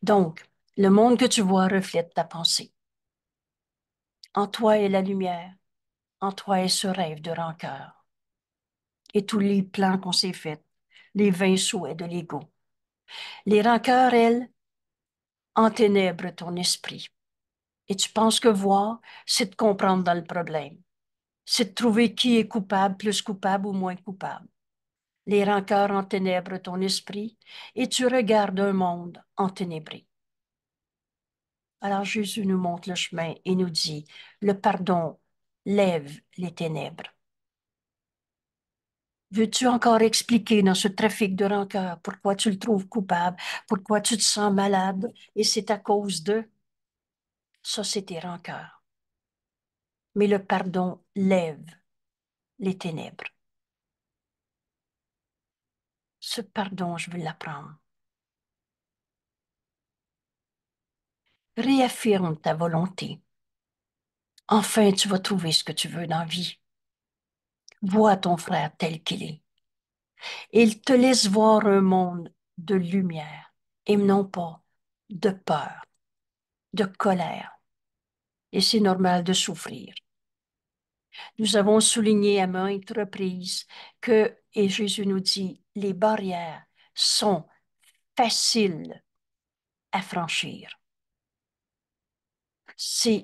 Donc, le monde que tu vois reflète ta pensée. En toi est la lumière, en toi est ce rêve de rancœur. Et tous les plans qu'on s'est faits, les vains souhaits de l'ego. Les rancœurs, elles, enténèbrent ton esprit. Et tu penses que voir, c'est de comprendre dans le problème. C'est de trouver qui est coupable, plus coupable ou moins coupable les rancœurs ténèbres ton esprit et tu regardes un monde en enténébré. Alors Jésus nous montre le chemin et nous dit, le pardon lève les ténèbres. Veux-tu encore expliquer dans ce trafic de rancœurs pourquoi tu le trouves coupable, pourquoi tu te sens malade et c'est à cause de... Ça, c'est tes rancœurs. Mais le pardon lève les ténèbres. Ce pardon, je veux l'apprendre. Réaffirme ta volonté. Enfin, tu vas trouver ce que tu veux dans la vie. Vois ton frère tel qu'il est. Il te laisse voir un monde de lumière et non pas de peur, de colère. Et c'est normal de souffrir. Nous avons souligné à maintes reprises que, et Jésus nous dit, les barrières sont faciles à franchir. C'est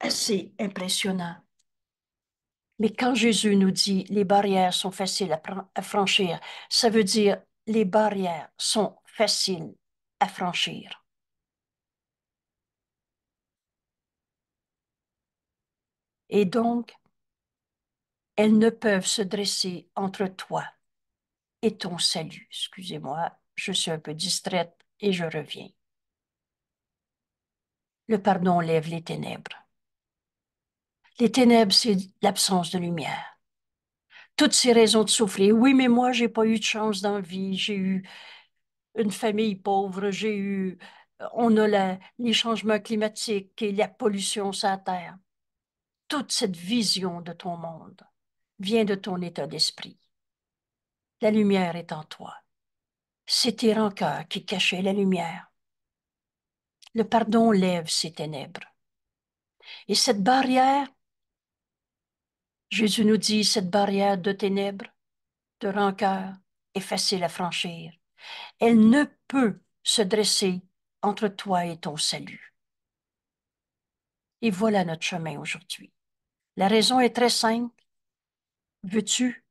assez impressionnant. Mais quand Jésus nous dit les barrières sont faciles à, à franchir, ça veut dire les barrières sont faciles à franchir. Et donc, elles ne peuvent se dresser entre toi et ton salut. Excusez-moi, je suis un peu distraite et je reviens. Le pardon lève les ténèbres. Les ténèbres, c'est l'absence de lumière. Toutes ces raisons de souffrir. Oui, mais moi, j'ai pas eu de chance dans la vie. J'ai eu une famille pauvre. J'ai eu. On a les changements climatiques et la pollution sur la terre toute cette vision de ton monde vient de ton état d'esprit. La lumière est en toi. C'est tes rancœurs qui cachaient la lumière. Le pardon lève ces ténèbres. Et cette barrière, Jésus nous dit, cette barrière de ténèbres, de rancœur, est facile à franchir. Elle ne peut se dresser entre toi et ton salut. Et voilà notre chemin aujourd'hui. La raison est très simple. Veux-tu,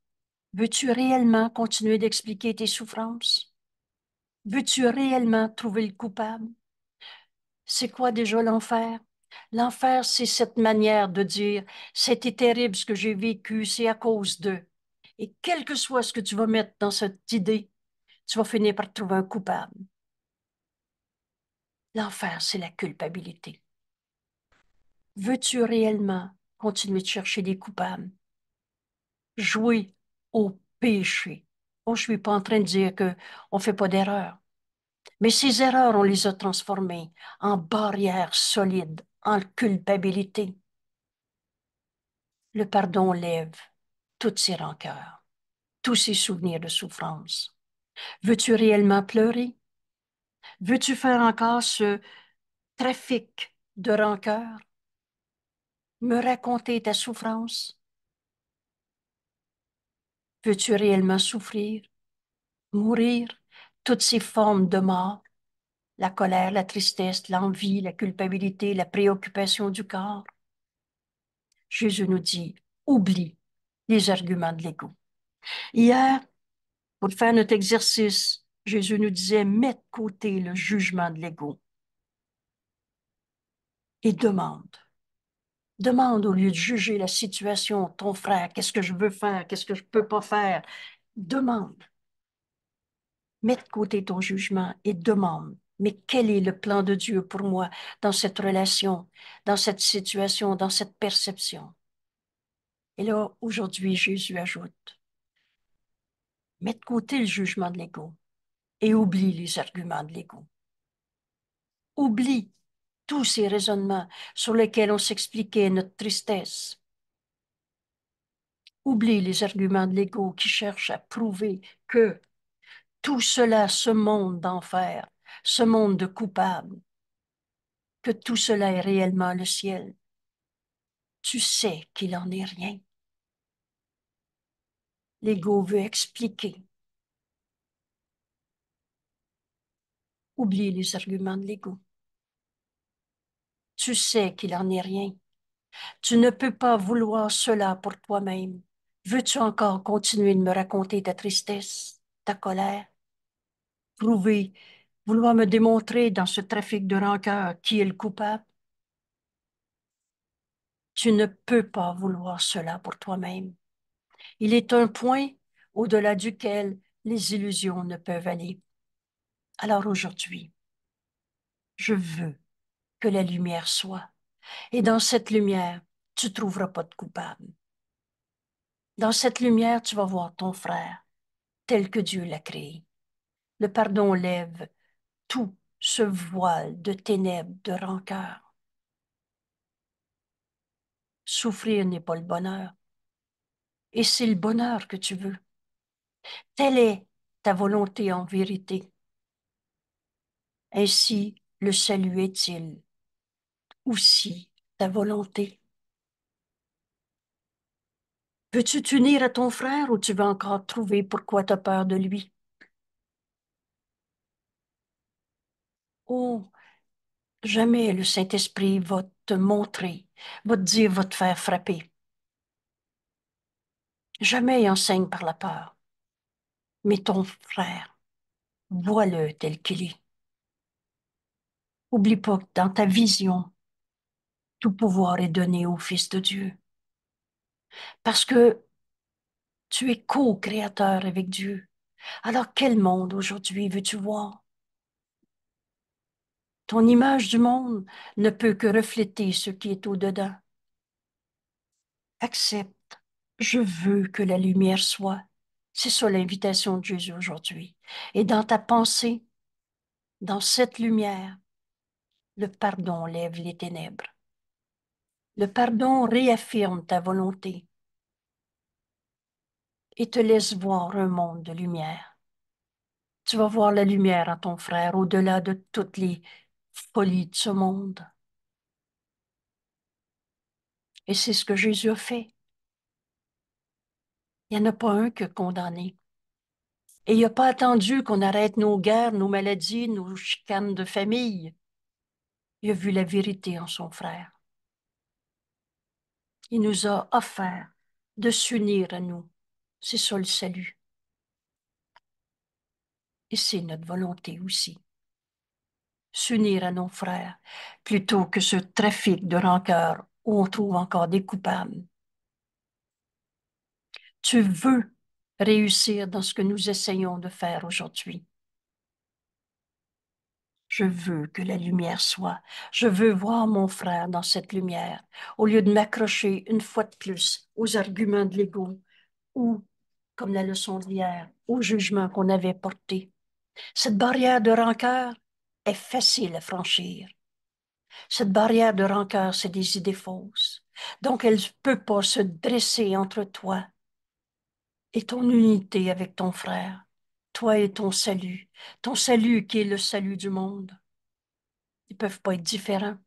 veux-tu réellement continuer d'expliquer tes souffrances? Veux-tu réellement trouver le coupable? C'est quoi déjà l'enfer? L'enfer, c'est cette manière de dire, c'était terrible ce que j'ai vécu, c'est à cause d'eux. Et quel que soit ce que tu vas mettre dans cette idée, tu vas finir par trouver un coupable. L'enfer, c'est la culpabilité. Veux-tu réellement Continuez de chercher des coupables. Jouez au péché. Bon, oh, je ne suis pas en train de dire qu'on ne fait pas d'erreurs. Mais ces erreurs, on les a transformées en barrières solides, en culpabilité. Le pardon lève toutes ces rancœurs, tous ces souvenirs de souffrance. Veux-tu réellement pleurer? Veux-tu faire encore ce trafic de rancœurs? me raconter ta souffrance? Peux-tu réellement souffrir, mourir toutes ces formes de mort, la colère, la tristesse, l'envie, la culpabilité, la préoccupation du corps? Jésus nous dit, oublie les arguments de l'ego. Hier, pour faire notre exercice, Jésus nous disait, mets de côté le jugement de l'ego et demande Demande au lieu de juger la situation, ton frère, qu'est-ce que je veux faire, qu'est-ce que je peux pas faire. Demande. Mets de côté ton jugement et demande. Mais quel est le plan de Dieu pour moi dans cette relation, dans cette situation, dans cette perception? Et là, aujourd'hui, Jésus ajoute, mets de côté le jugement de l'ego et oublie les arguments de l'ego. Oublie tous ces raisonnements sur lesquels on s'expliquait notre tristesse. Oublie les arguments de l'ego qui cherchent à prouver que tout cela, ce monde d'enfer, ce monde de coupables, que tout cela est réellement le ciel. Tu sais qu'il n'en est rien. L'ego veut expliquer. Oublie les arguments de l'ego tu sais qu'il en est rien. Tu ne peux pas vouloir cela pour toi-même. Veux-tu encore continuer de me raconter ta tristesse, ta colère? Prouver, vouloir me démontrer dans ce trafic de rancœur qui est le coupable? Tu ne peux pas vouloir cela pour toi-même. Il est un point au-delà duquel les illusions ne peuvent aller. Alors aujourd'hui, je veux que la lumière soit. Et dans cette lumière, tu ne trouveras pas de coupable. Dans cette lumière, tu vas voir ton frère tel que Dieu l'a créé. Le pardon lève tout ce voile de ténèbres, de rancœur. Souffrir n'est pas le bonheur. Et c'est le bonheur que tu veux. Telle est ta volonté en vérité. Ainsi le salut est-il aussi ta volonté. Veux-tu t'unir à ton frère ou tu vas encore trouver pourquoi tu as peur de lui? Oh, jamais le Saint-Esprit va te montrer, va te dire, va te faire frapper. Jamais il enseigne par la peur. Mais ton frère, vois-le tel qu'il est. Oublie pas que dans ta vision, tout pouvoir est donné au Fils de Dieu. Parce que tu es co-créateur avec Dieu. Alors quel monde aujourd'hui veux-tu voir? Ton image du monde ne peut que refléter ce qui est au-dedans. Accepte, je veux que la lumière soit. C'est ça l'invitation de Jésus aujourd'hui. Et dans ta pensée, dans cette lumière, le pardon lève les ténèbres. Le pardon réaffirme ta volonté et te laisse voir un monde de lumière. Tu vas voir la lumière à ton frère au-delà de toutes les folies de ce monde. Et c'est ce que Jésus a fait. Il n'y en a pas un que condamné. Et il n'a pas attendu qu'on arrête nos guerres, nos maladies, nos chicanes de famille. Il a vu la vérité en son frère. Il nous a offert de s'unir à nous. C'est ça le salut. Et c'est notre volonté aussi. S'unir à nos frères plutôt que ce trafic de rancœur où on trouve encore des coupables. Tu veux réussir dans ce que nous essayons de faire aujourd'hui. Je veux que la lumière soit. Je veux voir mon frère dans cette lumière, au lieu de m'accrocher une fois de plus aux arguments de l'ego ou, comme la leçon d'hier, au jugement qu'on avait porté. Cette barrière de rancœur est facile à franchir. Cette barrière de rancœur, c'est des idées fausses. Donc, elle ne peut pas se dresser entre toi et ton unité avec ton frère toi et ton salut, ton salut qui est le salut du monde. Ils ne peuvent pas être différents.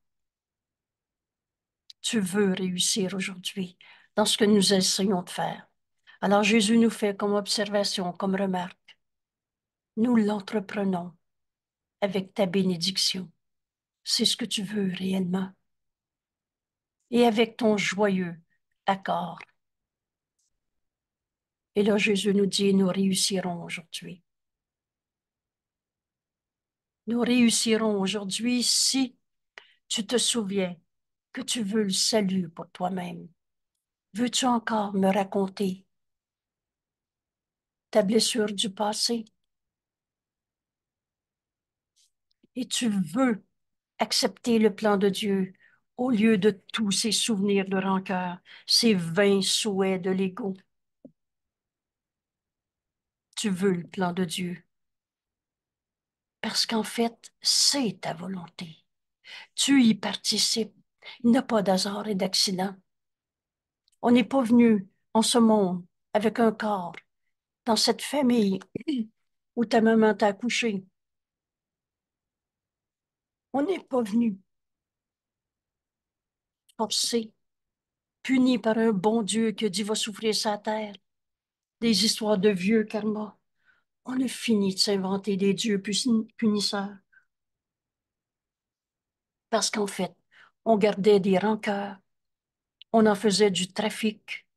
Tu veux réussir aujourd'hui dans ce que nous essayons de faire. Alors Jésus nous fait comme observation, comme remarque. Nous l'entreprenons avec ta bénédiction. C'est ce que tu veux réellement. Et avec ton joyeux accord et là, Jésus nous dit, nous réussirons aujourd'hui. Nous réussirons aujourd'hui si tu te souviens que tu veux le salut pour toi-même. Veux-tu encore me raconter ta blessure du passé? Et tu veux accepter le plan de Dieu au lieu de tous ces souvenirs de rancœur, ces vains souhaits de l'ego tu veux le plan de Dieu. Parce qu'en fait, c'est ta volonté. Tu y participes. Il n'y a pas d'hasard et d'accident. On n'est pas venu en ce monde avec un corps, dans cette famille où ta maman t'a accouché. On n'est pas venu forcé, puni par un bon Dieu que dit va souffrir sa terre des histoires de vieux karma. On a fini de s'inventer des dieux punisseurs. Parce qu'en fait, on gardait des rancœurs, on en faisait du trafic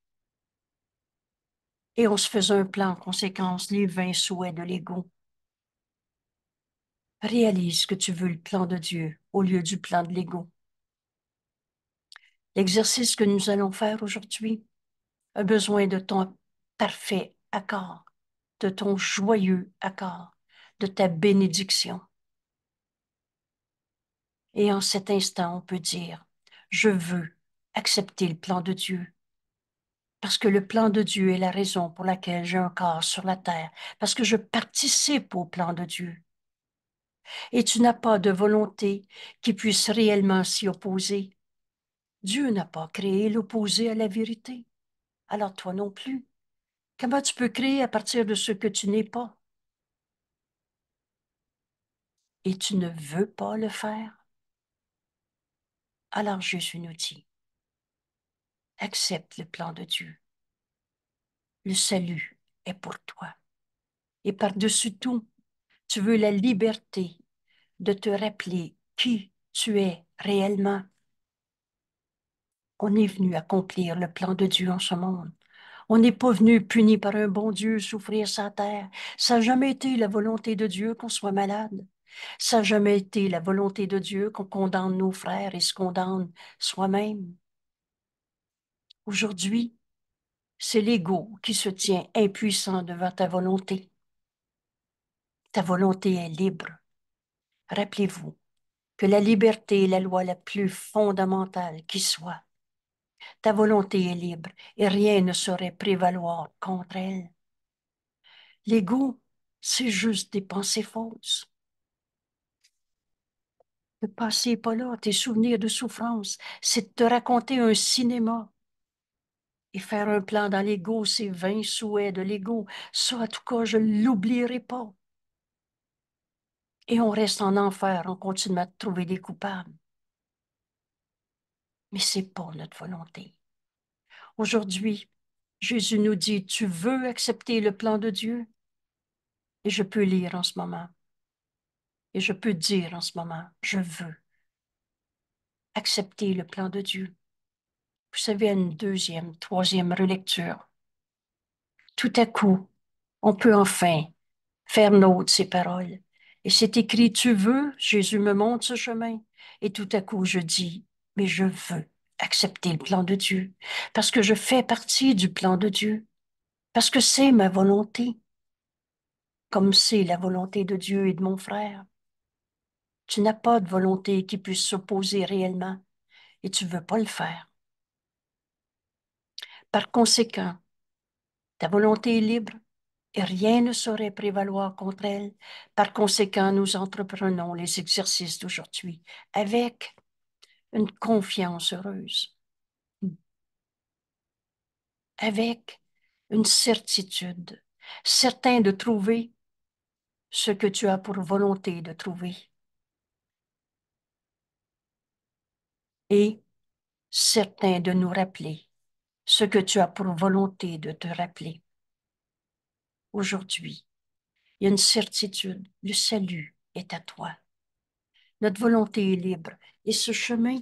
et on se faisait un plan en conséquence, les vains souhaits de l'ego. Réalise que tu veux le plan de Dieu au lieu du plan de l'ego. L'exercice que nous allons faire aujourd'hui a besoin de ton parfait accord, de ton joyeux accord, de ta bénédiction. Et en cet instant, on peut dire, je veux accepter le plan de Dieu. Parce que le plan de Dieu est la raison pour laquelle j'ai un corps sur la terre, parce que je participe au plan de Dieu. Et tu n'as pas de volonté qui puisse réellement s'y opposer. Dieu n'a pas créé l'opposé à la vérité. Alors toi non plus. Comment tu peux créer à partir de ce que tu n'es pas? Et tu ne veux pas le faire? Alors je suis un outil. Accepte le plan de Dieu. Le salut est pour toi. Et par-dessus tout, tu veux la liberté de te rappeler qui tu es réellement. On est venu accomplir le plan de Dieu en ce monde. On n'est pas venu puni par un bon Dieu souffrir sa terre. Ça n'a jamais été la volonté de Dieu qu'on soit malade. Ça n'a jamais été la volonté de Dieu qu'on condamne nos frères et se condamne soi-même. Aujourd'hui, c'est l'ego qui se tient impuissant devant ta volonté. Ta volonté est libre. Rappelez-vous que la liberté est la loi la plus fondamentale qui soit. Ta volonté est libre et rien ne saurait prévaloir contre elle. L'ego, c'est juste des pensées fausses. Le passé pas là, tes souvenirs de souffrance, c'est te raconter un cinéma. Et faire un plan dans l'ego, c'est vingt souhaits de l'ego. Ça, en tout cas, je ne l'oublierai pas. Et on reste en enfer on continue à trouver des coupables mais ce n'est pas notre volonté. Aujourd'hui, Jésus nous dit, tu veux accepter le plan de Dieu? Et je peux lire en ce moment. Et je peux dire en ce moment, je veux accepter le plan de Dieu. Vous savez, une deuxième, troisième relecture, tout à coup, on peut enfin faire nôtre ces paroles. Et c'est écrit, tu veux, Jésus me montre ce chemin. Et tout à coup, je dis, mais je veux accepter le plan de Dieu, parce que je fais partie du plan de Dieu, parce que c'est ma volonté, comme c'est la volonté de Dieu et de mon frère. Tu n'as pas de volonté qui puisse s'opposer réellement, et tu ne veux pas le faire. Par conséquent, ta volonté est libre et rien ne saurait prévaloir contre elle. Par conséquent, nous entreprenons les exercices d'aujourd'hui avec une confiance heureuse, avec une certitude, certain de trouver ce que tu as pour volonté de trouver. Et certain de nous rappeler ce que tu as pour volonté de te rappeler. Aujourd'hui, il y a une certitude, le salut est à toi. Notre volonté est libre. Et ce chemin,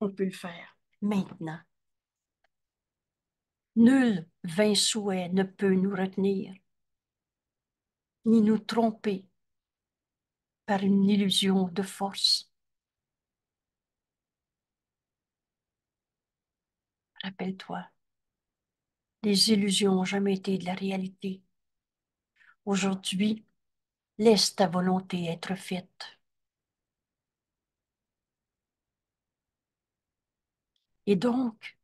on peut le faire maintenant. Nul vain souhait ne peut nous retenir, ni nous tromper par une illusion de force. Rappelle-toi, les illusions n'ont jamais été de la réalité. Aujourd'hui, laisse ta volonté être faite. Et donc,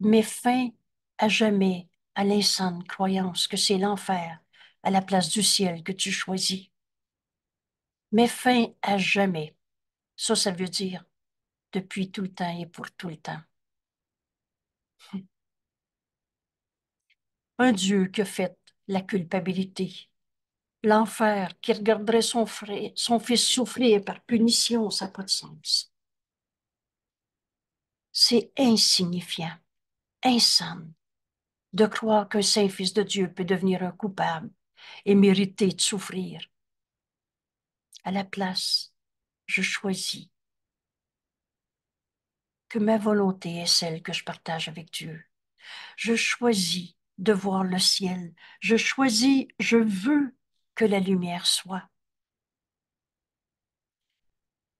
mets fin à jamais à l'insane croyance que c'est l'enfer à la place du ciel que tu choisis. Mets fin à jamais. Ça, ça veut dire depuis tout le temps et pour tout le temps. Hum. Un Dieu que fait la culpabilité, l'enfer, qui regarderait son, son fils souffrir par punition, ça n'a pas de sens. C'est insignifiant, insane, de croire qu'un saint fils de Dieu peut devenir un coupable et mériter de souffrir. À la place, je choisis que ma volonté est celle que je partage avec Dieu. Je choisis de voir le ciel. Je choisis, je veux que la lumière soit.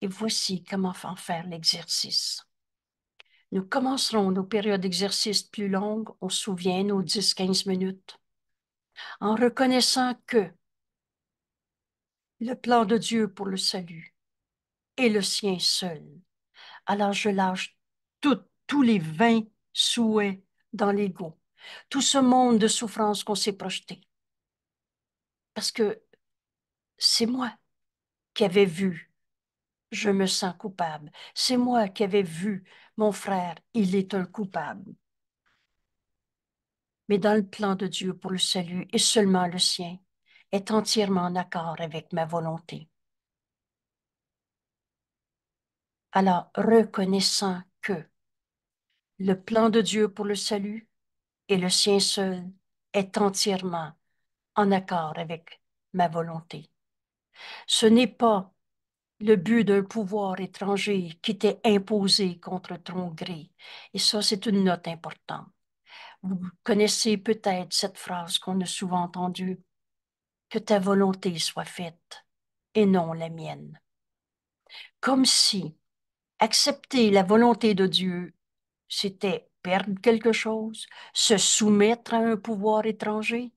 Et voici comment faire l'exercice. Nous commencerons nos périodes d'exercice plus longues, on se souvient, nos 10-15 minutes, en reconnaissant que le plan de Dieu pour le salut est le sien seul. Alors je lâche tous les vains souhaits dans l'ego, tout ce monde de souffrance qu'on s'est projeté. Parce que c'est moi qui avais vu je me sens coupable. C'est moi qui avais vu mon frère, il est un coupable. Mais dans le plan de Dieu pour le salut et seulement le sien, est entièrement en accord avec ma volonté. Alors, reconnaissant que le plan de Dieu pour le salut et le sien seul est entièrement en accord avec ma volonté. Ce n'est pas le but d'un pouvoir étranger qui t'est imposé contre ton gré. Et ça, c'est une note importante. Vous connaissez peut-être cette phrase qu'on a souvent entendue, que ta volonté soit faite et non la mienne. Comme si accepter la volonté de Dieu, c'était perdre quelque chose, se soumettre à un pouvoir étranger,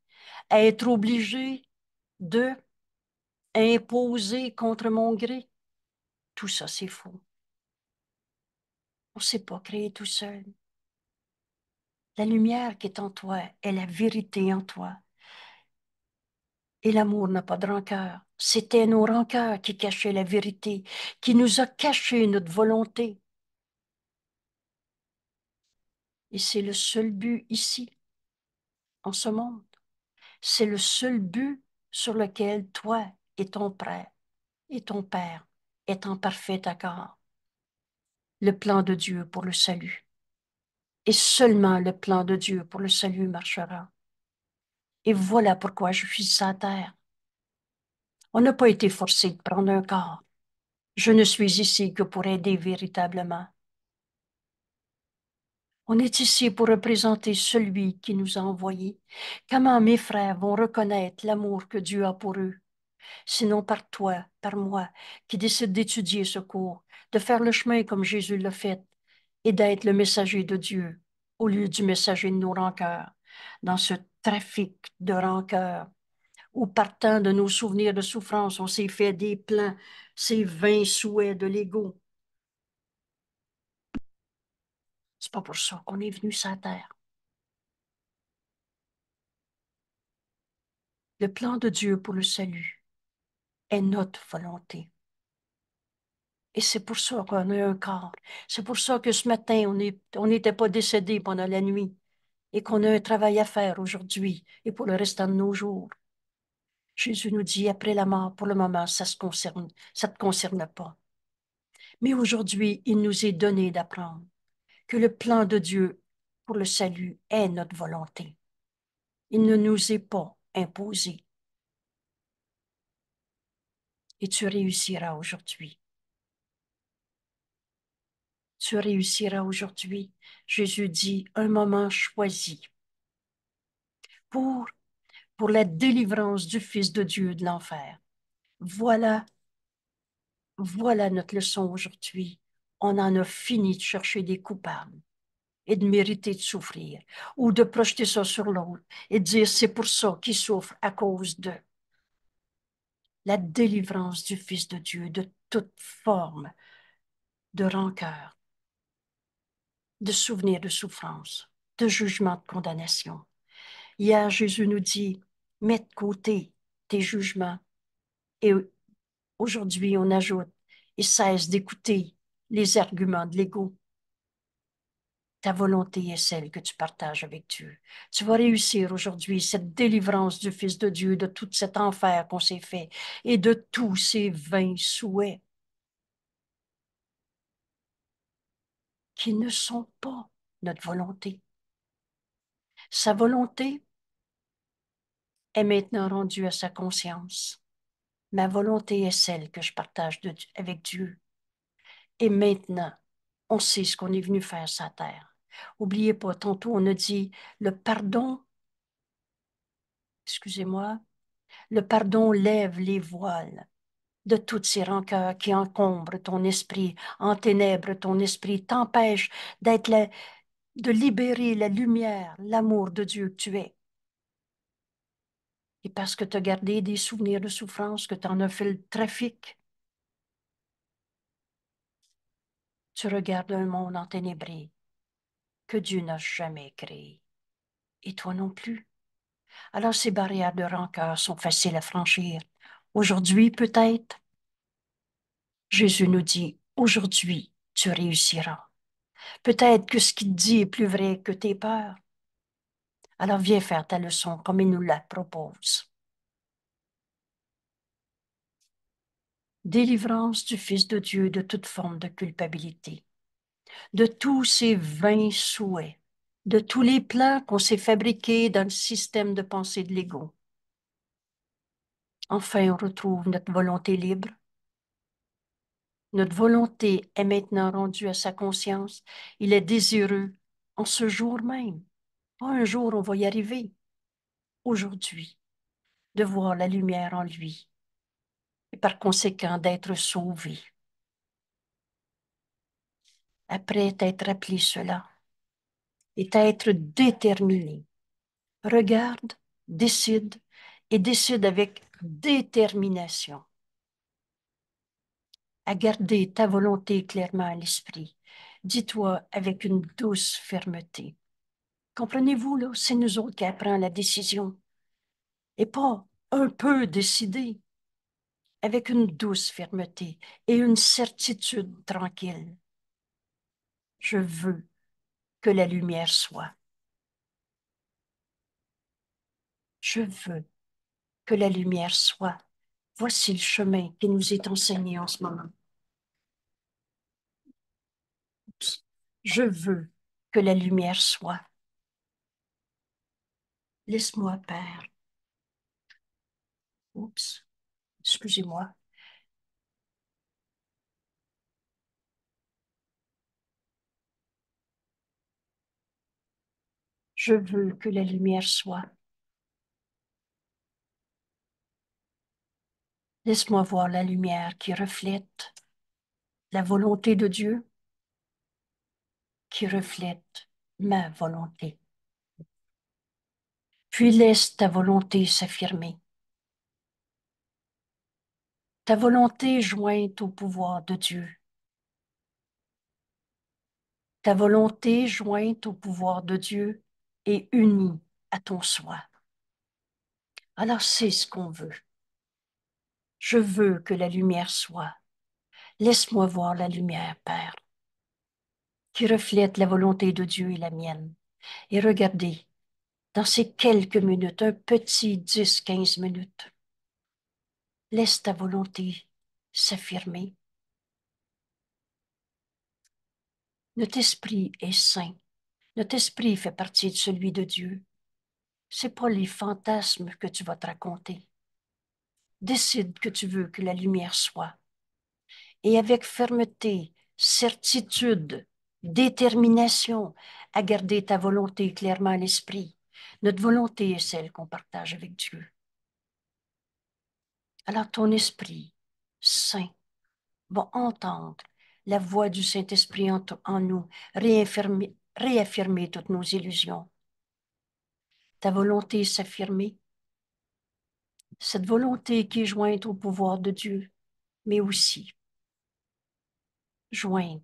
être obligé de imposer contre mon gré. Tout ça, c'est faux. On ne s'est pas créé tout seul. La lumière qui est en toi est la vérité en toi. Et l'amour n'a pas de rancœur. C'était nos rancœurs qui cachaient la vérité, qui nous a caché notre volonté. Et c'est le seul but ici, en ce monde. C'est le seul but sur lequel toi et ton prêtre et ton père est en parfait accord. Le plan de Dieu pour le salut. Et seulement le plan de Dieu pour le salut marchera. Et voilà pourquoi je suis sur terre. On n'a pas été forcé de prendre un corps. Je ne suis ici que pour aider véritablement. On est ici pour représenter celui qui nous a envoyés. Comment mes frères vont reconnaître l'amour que Dieu a pour eux sinon par toi, par moi, qui décide d'étudier ce cours, de faire le chemin comme Jésus l'a fait, et d'être le messager de Dieu au lieu du messager de nos rancœurs, dans ce trafic de rancœurs où partant de nos souvenirs de souffrance, on s'est fait des plans, ces vains souhaits de l'ego. C'est pas pour ça qu'on est venu sur terre. Le plan de Dieu pour le salut est notre volonté. Et c'est pour ça qu'on a un corps. C'est pour ça que ce matin, on n'était pas décédé pendant la nuit et qu'on a un travail à faire aujourd'hui et pour le restant de nos jours. Jésus nous dit, après la mort, pour le moment, ça ne concerne, ça te concerne pas. Mais aujourd'hui, il nous est donné d'apprendre que le plan de Dieu pour le salut est notre volonté. Il ne nous est pas imposé et tu réussiras aujourd'hui. Tu réussiras aujourd'hui. Jésus dit un moment choisi pour, pour la délivrance du Fils de Dieu de l'enfer. Voilà, voilà notre leçon aujourd'hui. On en a fini de chercher des coupables et de mériter de souffrir ou de projeter ça sur l'autre et de dire c'est pour ça qu'ils souffrent à cause d'eux la délivrance du Fils de Dieu de toute forme de rancœur, de souvenir de souffrance, de jugement, de condamnation. Hier, Jésus nous dit, mets de côté tes jugements. Et aujourd'hui, on ajoute, et cesse d'écouter les arguments de l'ego ta volonté est celle que tu partages avec Dieu. Tu vas mm. réussir aujourd'hui cette délivrance du Fils de Dieu de tout cet enfer qu'on s'est fait et de tous ces vains souhaits qui ne sont pas notre volonté. Sa volonté est maintenant rendue à sa conscience. Ma volonté est celle que je partage avec Dieu. Et maintenant, on sait ce qu'on est venu faire sur terre Oubliez pas, tantôt on a dit le pardon, excusez-moi, le pardon lève les voiles de toutes ces rancœurs qui encombrent ton esprit, en enténèbrent ton esprit, t'empêchent d'être de libérer la lumière, l'amour de Dieu que tu es. Et parce que tu as gardé des souvenirs de souffrance, que tu en as fait le trafic, tu regardes un monde enténébré, que Dieu n'a jamais créé. Et toi non plus. Alors ces barrières de rancœur sont faciles à franchir. Aujourd'hui peut-être. Jésus nous dit, aujourd'hui tu réussiras. Peut-être que ce qu'il dit est plus vrai que tes peurs. Alors viens faire ta leçon comme il nous la propose. Délivrance du Fils de Dieu de toute forme de culpabilité de tous ces vains souhaits, de tous les plans qu'on s'est fabriqués dans le système de pensée de l'ego. Enfin, on retrouve notre volonté libre. Notre volonté est maintenant rendue à sa conscience. Il est désireux en ce jour même. Pas un jour on va y arriver. Aujourd'hui, de voir la lumière en lui et par conséquent d'être sauvé après t'être appelé cela et être déterminé. Regarde, décide et décide avec détermination à garder ta volonté clairement à l'esprit. Dis-toi avec une douce fermeté. Comprenez-vous, là, c'est nous autres qui apprenons la décision et pas un peu décidé, avec une douce fermeté et une certitude tranquille je veux que la lumière soit. Je veux que la lumière soit. Voici le chemin qui nous est enseigné en ce moment. Je veux que la lumière soit. Laisse-moi, Père. Oups, excusez-moi. Je veux que la lumière soit. Laisse-moi voir la lumière qui reflète la volonté de Dieu, qui reflète ma volonté. Puis laisse ta volonté s'affirmer. Ta volonté jointe au pouvoir de Dieu. Ta volonté jointe au pouvoir de Dieu et unis à ton soi. Alors c'est ce qu'on veut. Je veux que la lumière soit. Laisse-moi voir la lumière, Père, qui reflète la volonté de Dieu et la mienne. Et regardez, dans ces quelques minutes, un petit 10-15 minutes, laisse ta volonté s'affirmer. Notre esprit est saint notre esprit fait partie de celui de Dieu. Ce n'est pas les fantasmes que tu vas te raconter. Décide que tu veux que la lumière soit. Et avec fermeté, certitude, détermination à garder ta volonté clairement à l'esprit. Notre volonté est celle qu'on partage avec Dieu. Alors ton esprit saint va entendre la voix du Saint-Esprit en, en, nous, réaffirmer, réaffirmer toutes nos illusions. Ta volonté s'affirmer. Cette volonté qui est jointe au pouvoir de Dieu, mais aussi jointe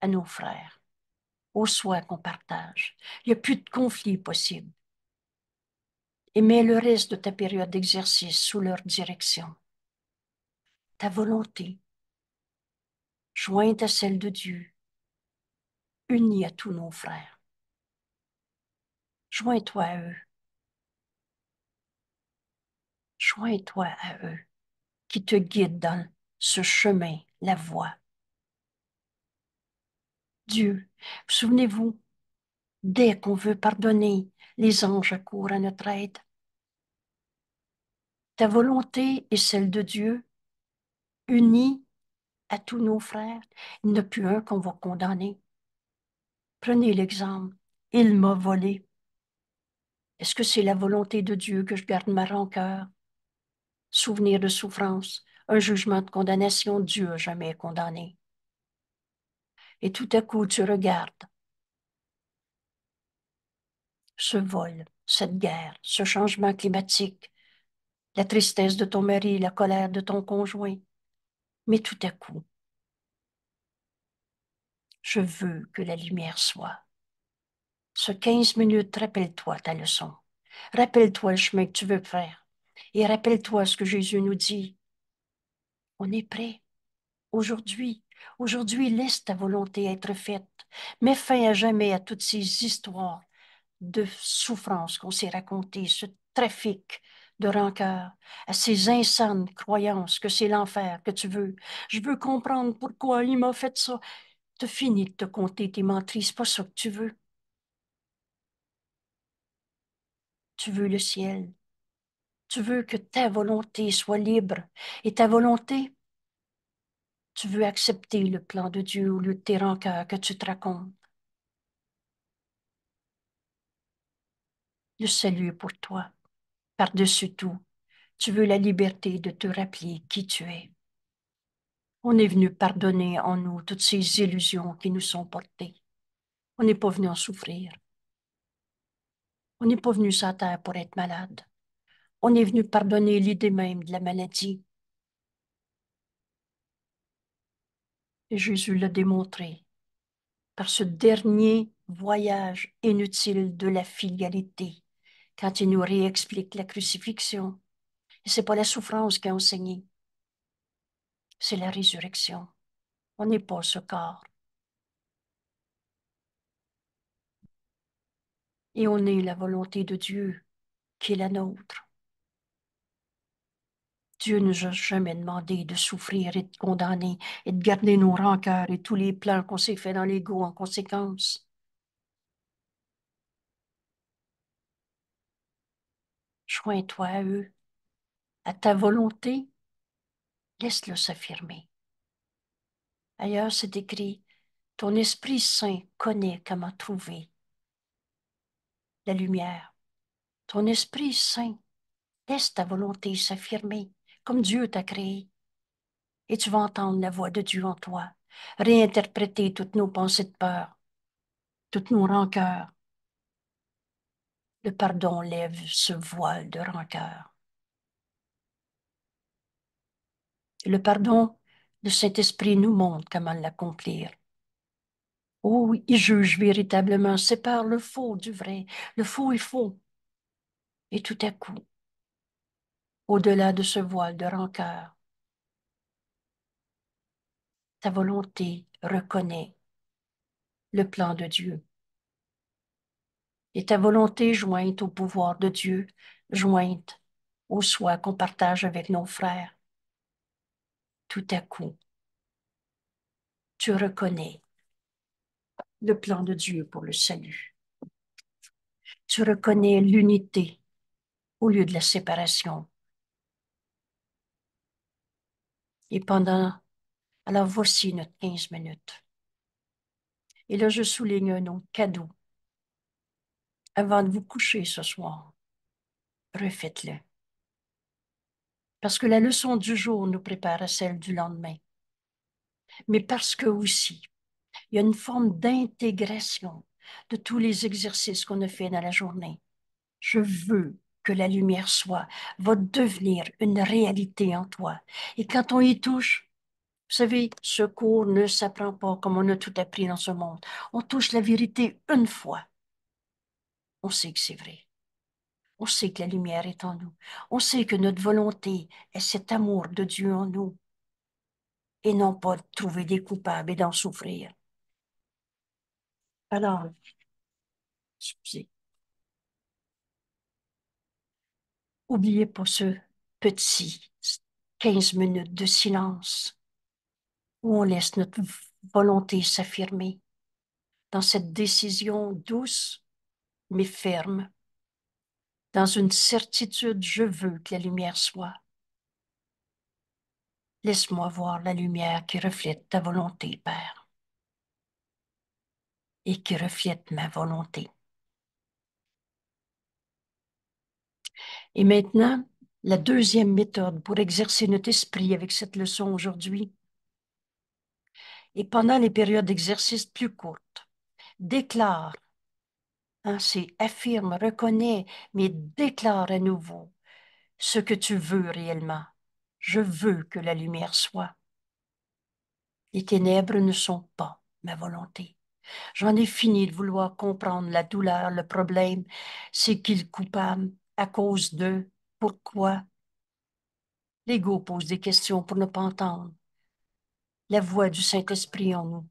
à nos frères, aux soins qu'on partage. Il n'y a plus de conflit possible. Et mets le reste de ta période d'exercice sous leur direction. Ta volonté, jointe à celle de Dieu, unis à tous nos frères. Joins-toi à eux. Joins-toi à eux qui te guident dans ce chemin, la voie. Dieu, souvenez-vous, dès qu'on veut pardonner, les anges accourent à notre aide. Ta volonté est celle de Dieu, Unis à tous nos frères. Il n'y a plus un qu'on va condamner. Prenez l'exemple. Il m'a volé. Est-ce que c'est la volonté de Dieu que je garde ma rancœur? Souvenir de souffrance, un jugement de condamnation, Dieu jamais condamné. Et tout à coup, tu regardes ce vol, cette guerre, ce changement climatique, la tristesse de ton mari, la colère de ton conjoint. Mais tout à coup, je veux que la lumière soit. Ce 15 minutes, rappelle-toi ta leçon. Rappelle-toi le chemin que tu veux faire. Et rappelle-toi ce que Jésus nous dit. On est prêt. Aujourd'hui, aujourd'hui, laisse ta volonté être faite. Mets fin à jamais à toutes ces histoires de souffrance qu'on s'est racontées, ce trafic de rancœur, à ces insanes croyances que c'est l'enfer que tu veux. Je veux comprendre pourquoi il m'a fait ça te fini de te compter tes menteries, pas ça que tu veux. Tu veux le ciel. Tu veux que ta volonté soit libre. Et ta volonté, tu veux accepter le plan de Dieu ou le de tes rancœurs que tu te racontes. Le salut est pour toi. Par-dessus tout, tu veux la liberté de te rappeler qui tu es. On est venu pardonner en nous toutes ces illusions qui nous sont portées. On n'est pas venu en souffrir. On n'est pas venu sur pour être malade. On est venu pardonner l'idée même de la maladie. Et Jésus l'a démontré par ce dernier voyage inutile de la filialité, quand il nous réexplique la crucifixion. Et ce n'est pas la souffrance qui a enseigné, c'est la résurrection. On n'est pas ce corps. Et on est la volonté de Dieu qui est la nôtre. Dieu ne nous a jamais demandé de souffrir et de condamner et de garder nos rancœurs et tous les plans qu'on s'est faits dans l'ego en conséquence. Joins-toi à eux, à ta volonté, laisse-le s'affirmer. Ailleurs, c'est écrit, ton Esprit Saint connaît comment trouver la lumière. Ton Esprit Saint, laisse ta volonté s'affirmer comme Dieu t'a créé. Et tu vas entendre la voix de Dieu en toi, réinterpréter toutes nos pensées de peur, toutes nos rancœurs. Le pardon lève ce voile de rancœur. Le pardon de cet esprit nous montre comment l'accomplir. Oh, il juge véritablement, sépare le faux du vrai, le faux est faux. Et tout à coup, au-delà de ce voile de rancœur, ta volonté reconnaît le plan de Dieu. Et ta volonté jointe au pouvoir de Dieu, jointe au soi qu'on partage avec nos frères, tout à coup, tu reconnais le plan de Dieu pour le salut. Tu reconnais l'unité au lieu de la séparation. Et pendant, alors voici notre 15 minutes. Et là, je souligne un autre cadeau. Avant de vous coucher ce soir, refaites-le parce que la leçon du jour nous prépare à celle du lendemain, mais parce que aussi, il y a une forme d'intégration de tous les exercices qu'on a fait dans la journée. Je veux que la lumière soit, va devenir une réalité en toi. Et quand on y touche, vous savez, ce cours ne s'apprend pas comme on a tout appris dans ce monde. On touche la vérité une fois. On sait que c'est vrai. On sait que la lumière est en nous. On sait que notre volonté est cet amour de Dieu en nous. Et non pas trouver des coupables et d'en souffrir. Alors, excusez. Oubliez pas ce petit 15 minutes de silence où on laisse notre volonté s'affirmer dans cette décision douce mais ferme dans une certitude, je veux que la lumière soit. Laisse-moi voir la lumière qui reflète ta volonté, Père, et qui reflète ma volonté. Et maintenant, la deuxième méthode pour exercer notre esprit avec cette leçon aujourd'hui et pendant les périodes d'exercice plus courtes, déclare ainsi hein, affirme, reconnais, mais déclare à nouveau ce que tu veux réellement. Je veux que la lumière soit. Les ténèbres ne sont pas ma volonté. J'en ai fini de vouloir comprendre la douleur, le problème, c'est qu'il coupable, à cause d'eux, pourquoi. L'ego pose des questions pour ne pas entendre. La voix du Saint-Esprit en nous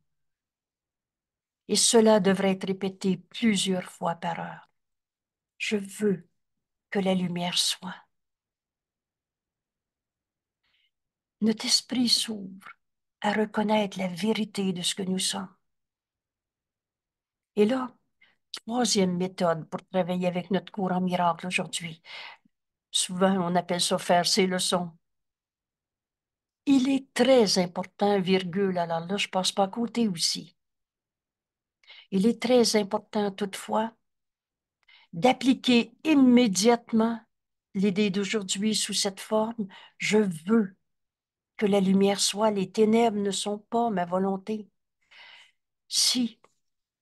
et cela devrait être répété plusieurs fois par heure. Je veux que la lumière soit. Notre esprit s'ouvre à reconnaître la vérité de ce que nous sommes. Et là, troisième méthode pour travailler avec notre courant miracle aujourd'hui. Souvent, on appelle ça faire ses leçons. Il est très important, virgule, alors là, je passe pas à côté aussi, il est très important toutefois d'appliquer immédiatement l'idée d'aujourd'hui sous cette forme. Je veux que la lumière soit, les ténèbres ne sont pas ma volonté. Si,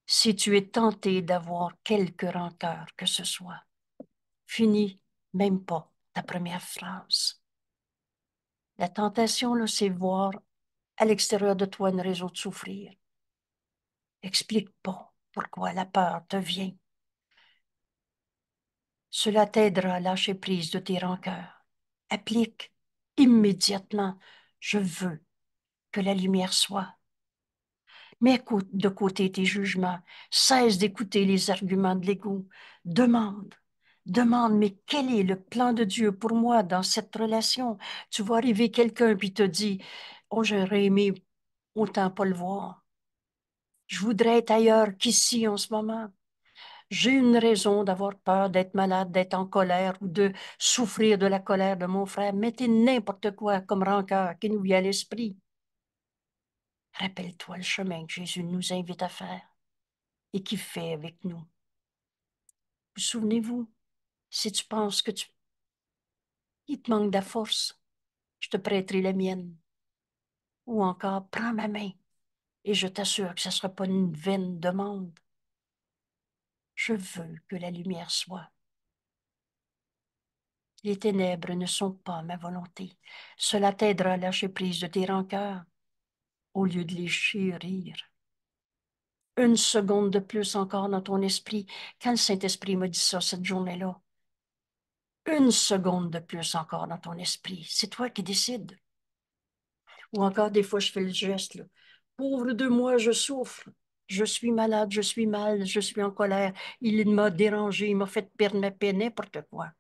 si tu es tenté d'avoir quelque rancœur que ce soit, finis même pas ta première phrase. La tentation, c'est voir à l'extérieur de toi une raison de souffrir. Explique pas pourquoi la peur te vient. Cela t'aidera à lâcher prise de tes rancœurs. Applique immédiatement. Je veux que la lumière soit. Mets de côté tes jugements. Cesse d'écouter les arguments de l'ego. Demande. Demande, mais quel est le plan de Dieu pour moi dans cette relation? Tu vois arriver quelqu'un puis te dit, oh, j'aurais aimé autant pas le voir. Je voudrais être ailleurs qu'ici en ce moment. J'ai une raison d'avoir peur, d'être malade, d'être en colère ou de souffrir de la colère de mon frère. Mettez n'importe quoi comme rancœur qui nous vient à l'esprit. Rappelle-toi le chemin que Jésus nous invite à faire et qui fait avec nous. souvenez-vous, si tu penses que tu... Il te manque de force, je te prêterai la mienne. Ou encore, prends ma main et je t'assure que ce ne sera pas une vaine demande. Je veux que la lumière soit. Les ténèbres ne sont pas ma volonté. Cela t'aidera à lâcher prise de tes rancœurs au lieu de les chérir. Une seconde de plus encore dans ton esprit, quand le Saint-Esprit me dit ça cette journée-là. Une seconde de plus encore dans ton esprit. C'est toi qui décides. Ou encore, des fois, je fais le geste. Pauvre de moi, je souffre. Je suis malade, je suis mal, je suis en colère. Il m'a dérangé, il m'a fait perdre ma paix, n'importe quoi.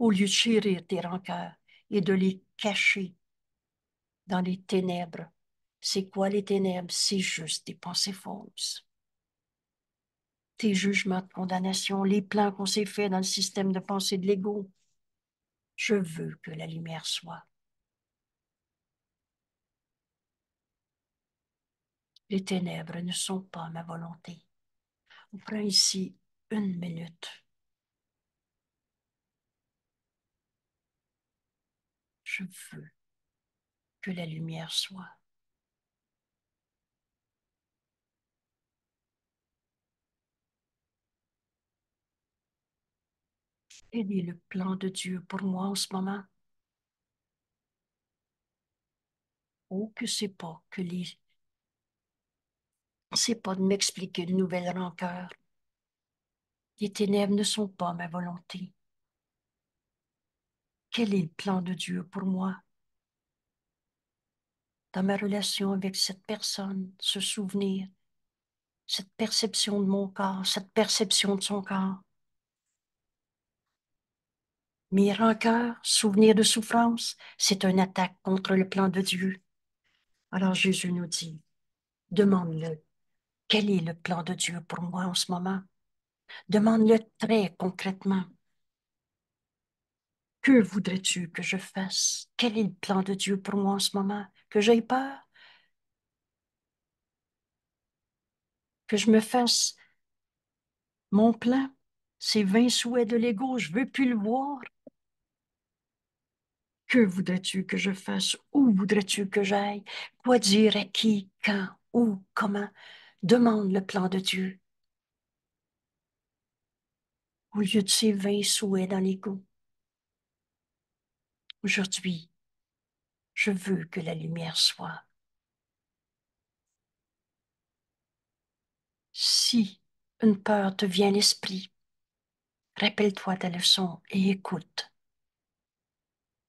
Au lieu de chérir tes rancœurs et de les cacher dans les ténèbres. C'est quoi les ténèbres? C'est juste des pensées fausses. Tes jugements de condamnation, les plans qu'on s'est faits dans le système de pensée de l'ego. Je veux que la lumière soit. Les ténèbres ne sont pas ma volonté. On prend ici une minute. Je veux que la lumière soit. Quel est le plan de Dieu pour moi en ce moment? Oh, que c'est pas que les c'est pas de m'expliquer de nouvelle rancœur. Les ténèbres ne sont pas ma volonté. Quel est le plan de Dieu pour moi? Dans ma relation avec cette personne, ce souvenir, cette perception de mon corps, cette perception de son corps. Mes rancœurs, souvenirs de souffrance, c'est une attaque contre le plan de Dieu. Alors Jésus nous dit, demande-le quel est le plan de Dieu pour moi en ce moment? Demande-le très concrètement. Que voudrais-tu que je fasse? Quel est le plan de Dieu pour moi en ce moment? Que j'aie peur? Que je me fasse mon plan, ces vingt souhaits de l'ego, je veux plus le voir. Que voudrais-tu que je fasse? Où voudrais-tu que j'aille? Quoi dire à qui? Quand? Où? Comment? Demande le plan de Dieu. Au lieu de ces vains souhaits dans l'ego. Aujourd'hui, je veux que la lumière soit. Si une peur te vient à l'esprit, rappelle-toi ta leçon et écoute.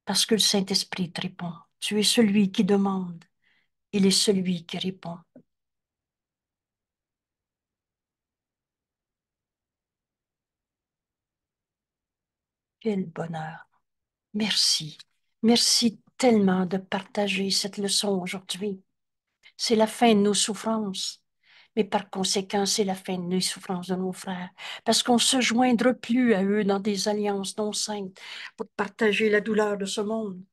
Parce que le Saint-Esprit te répond. Tu es celui qui demande. Il est celui qui répond. Quel bonheur. Merci. Merci tellement de partager cette leçon aujourd'hui. C'est la fin de nos souffrances. Mais par conséquent, c'est la fin de nos souffrances de nos frères, parce qu'on ne se joindra plus à eux dans des alliances non saintes pour partager la douleur de ce monde.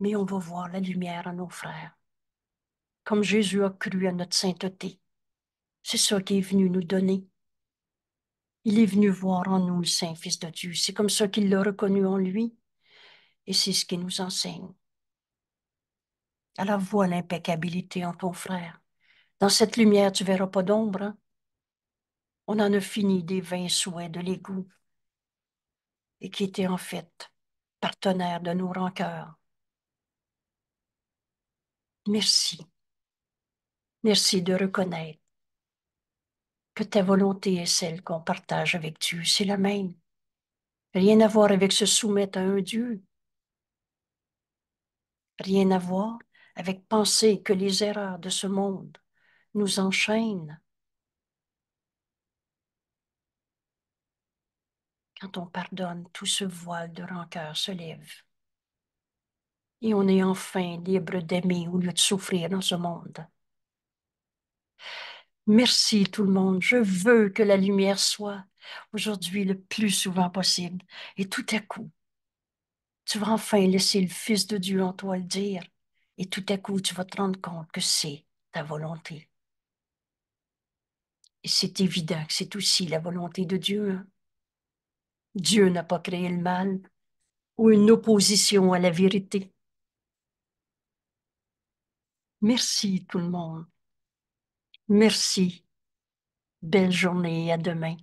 Mais on va voir la lumière à nos frères, comme Jésus a cru à notre sainteté. C'est ce qui est venu nous donner. Il est venu voir en nous le Saint-Fils de Dieu. C'est comme ça qu'il l'a reconnu en lui. Et c'est ce qu'il nous enseigne. Alors vois l'impeccabilité en ton frère. Dans cette lumière, tu verras pas d'ombre. Hein. On en a fini des vains souhaits de l'égout et qui étaient en fait partenaires de nos rancœurs. Merci. Merci de reconnaître ta volonté est celle qu'on partage avec Dieu, c'est la même. Rien à voir avec se soumettre à un Dieu. Rien à voir avec penser que les erreurs de ce monde nous enchaînent. Quand on pardonne, tout ce voile de rancœur se lève. Et on est enfin libre d'aimer au lieu de souffrir dans ce monde. Merci tout le monde. Je veux que la lumière soit aujourd'hui le plus souvent possible. Et tout à coup, tu vas enfin laisser le Fils de Dieu en toi le dire. Et tout à coup, tu vas te rendre compte que c'est ta volonté. Et c'est évident que c'est aussi la volonté de Dieu. Hein. Dieu n'a pas créé le mal ou une opposition à la vérité. Merci tout le monde. Merci. Belle journée et à demain.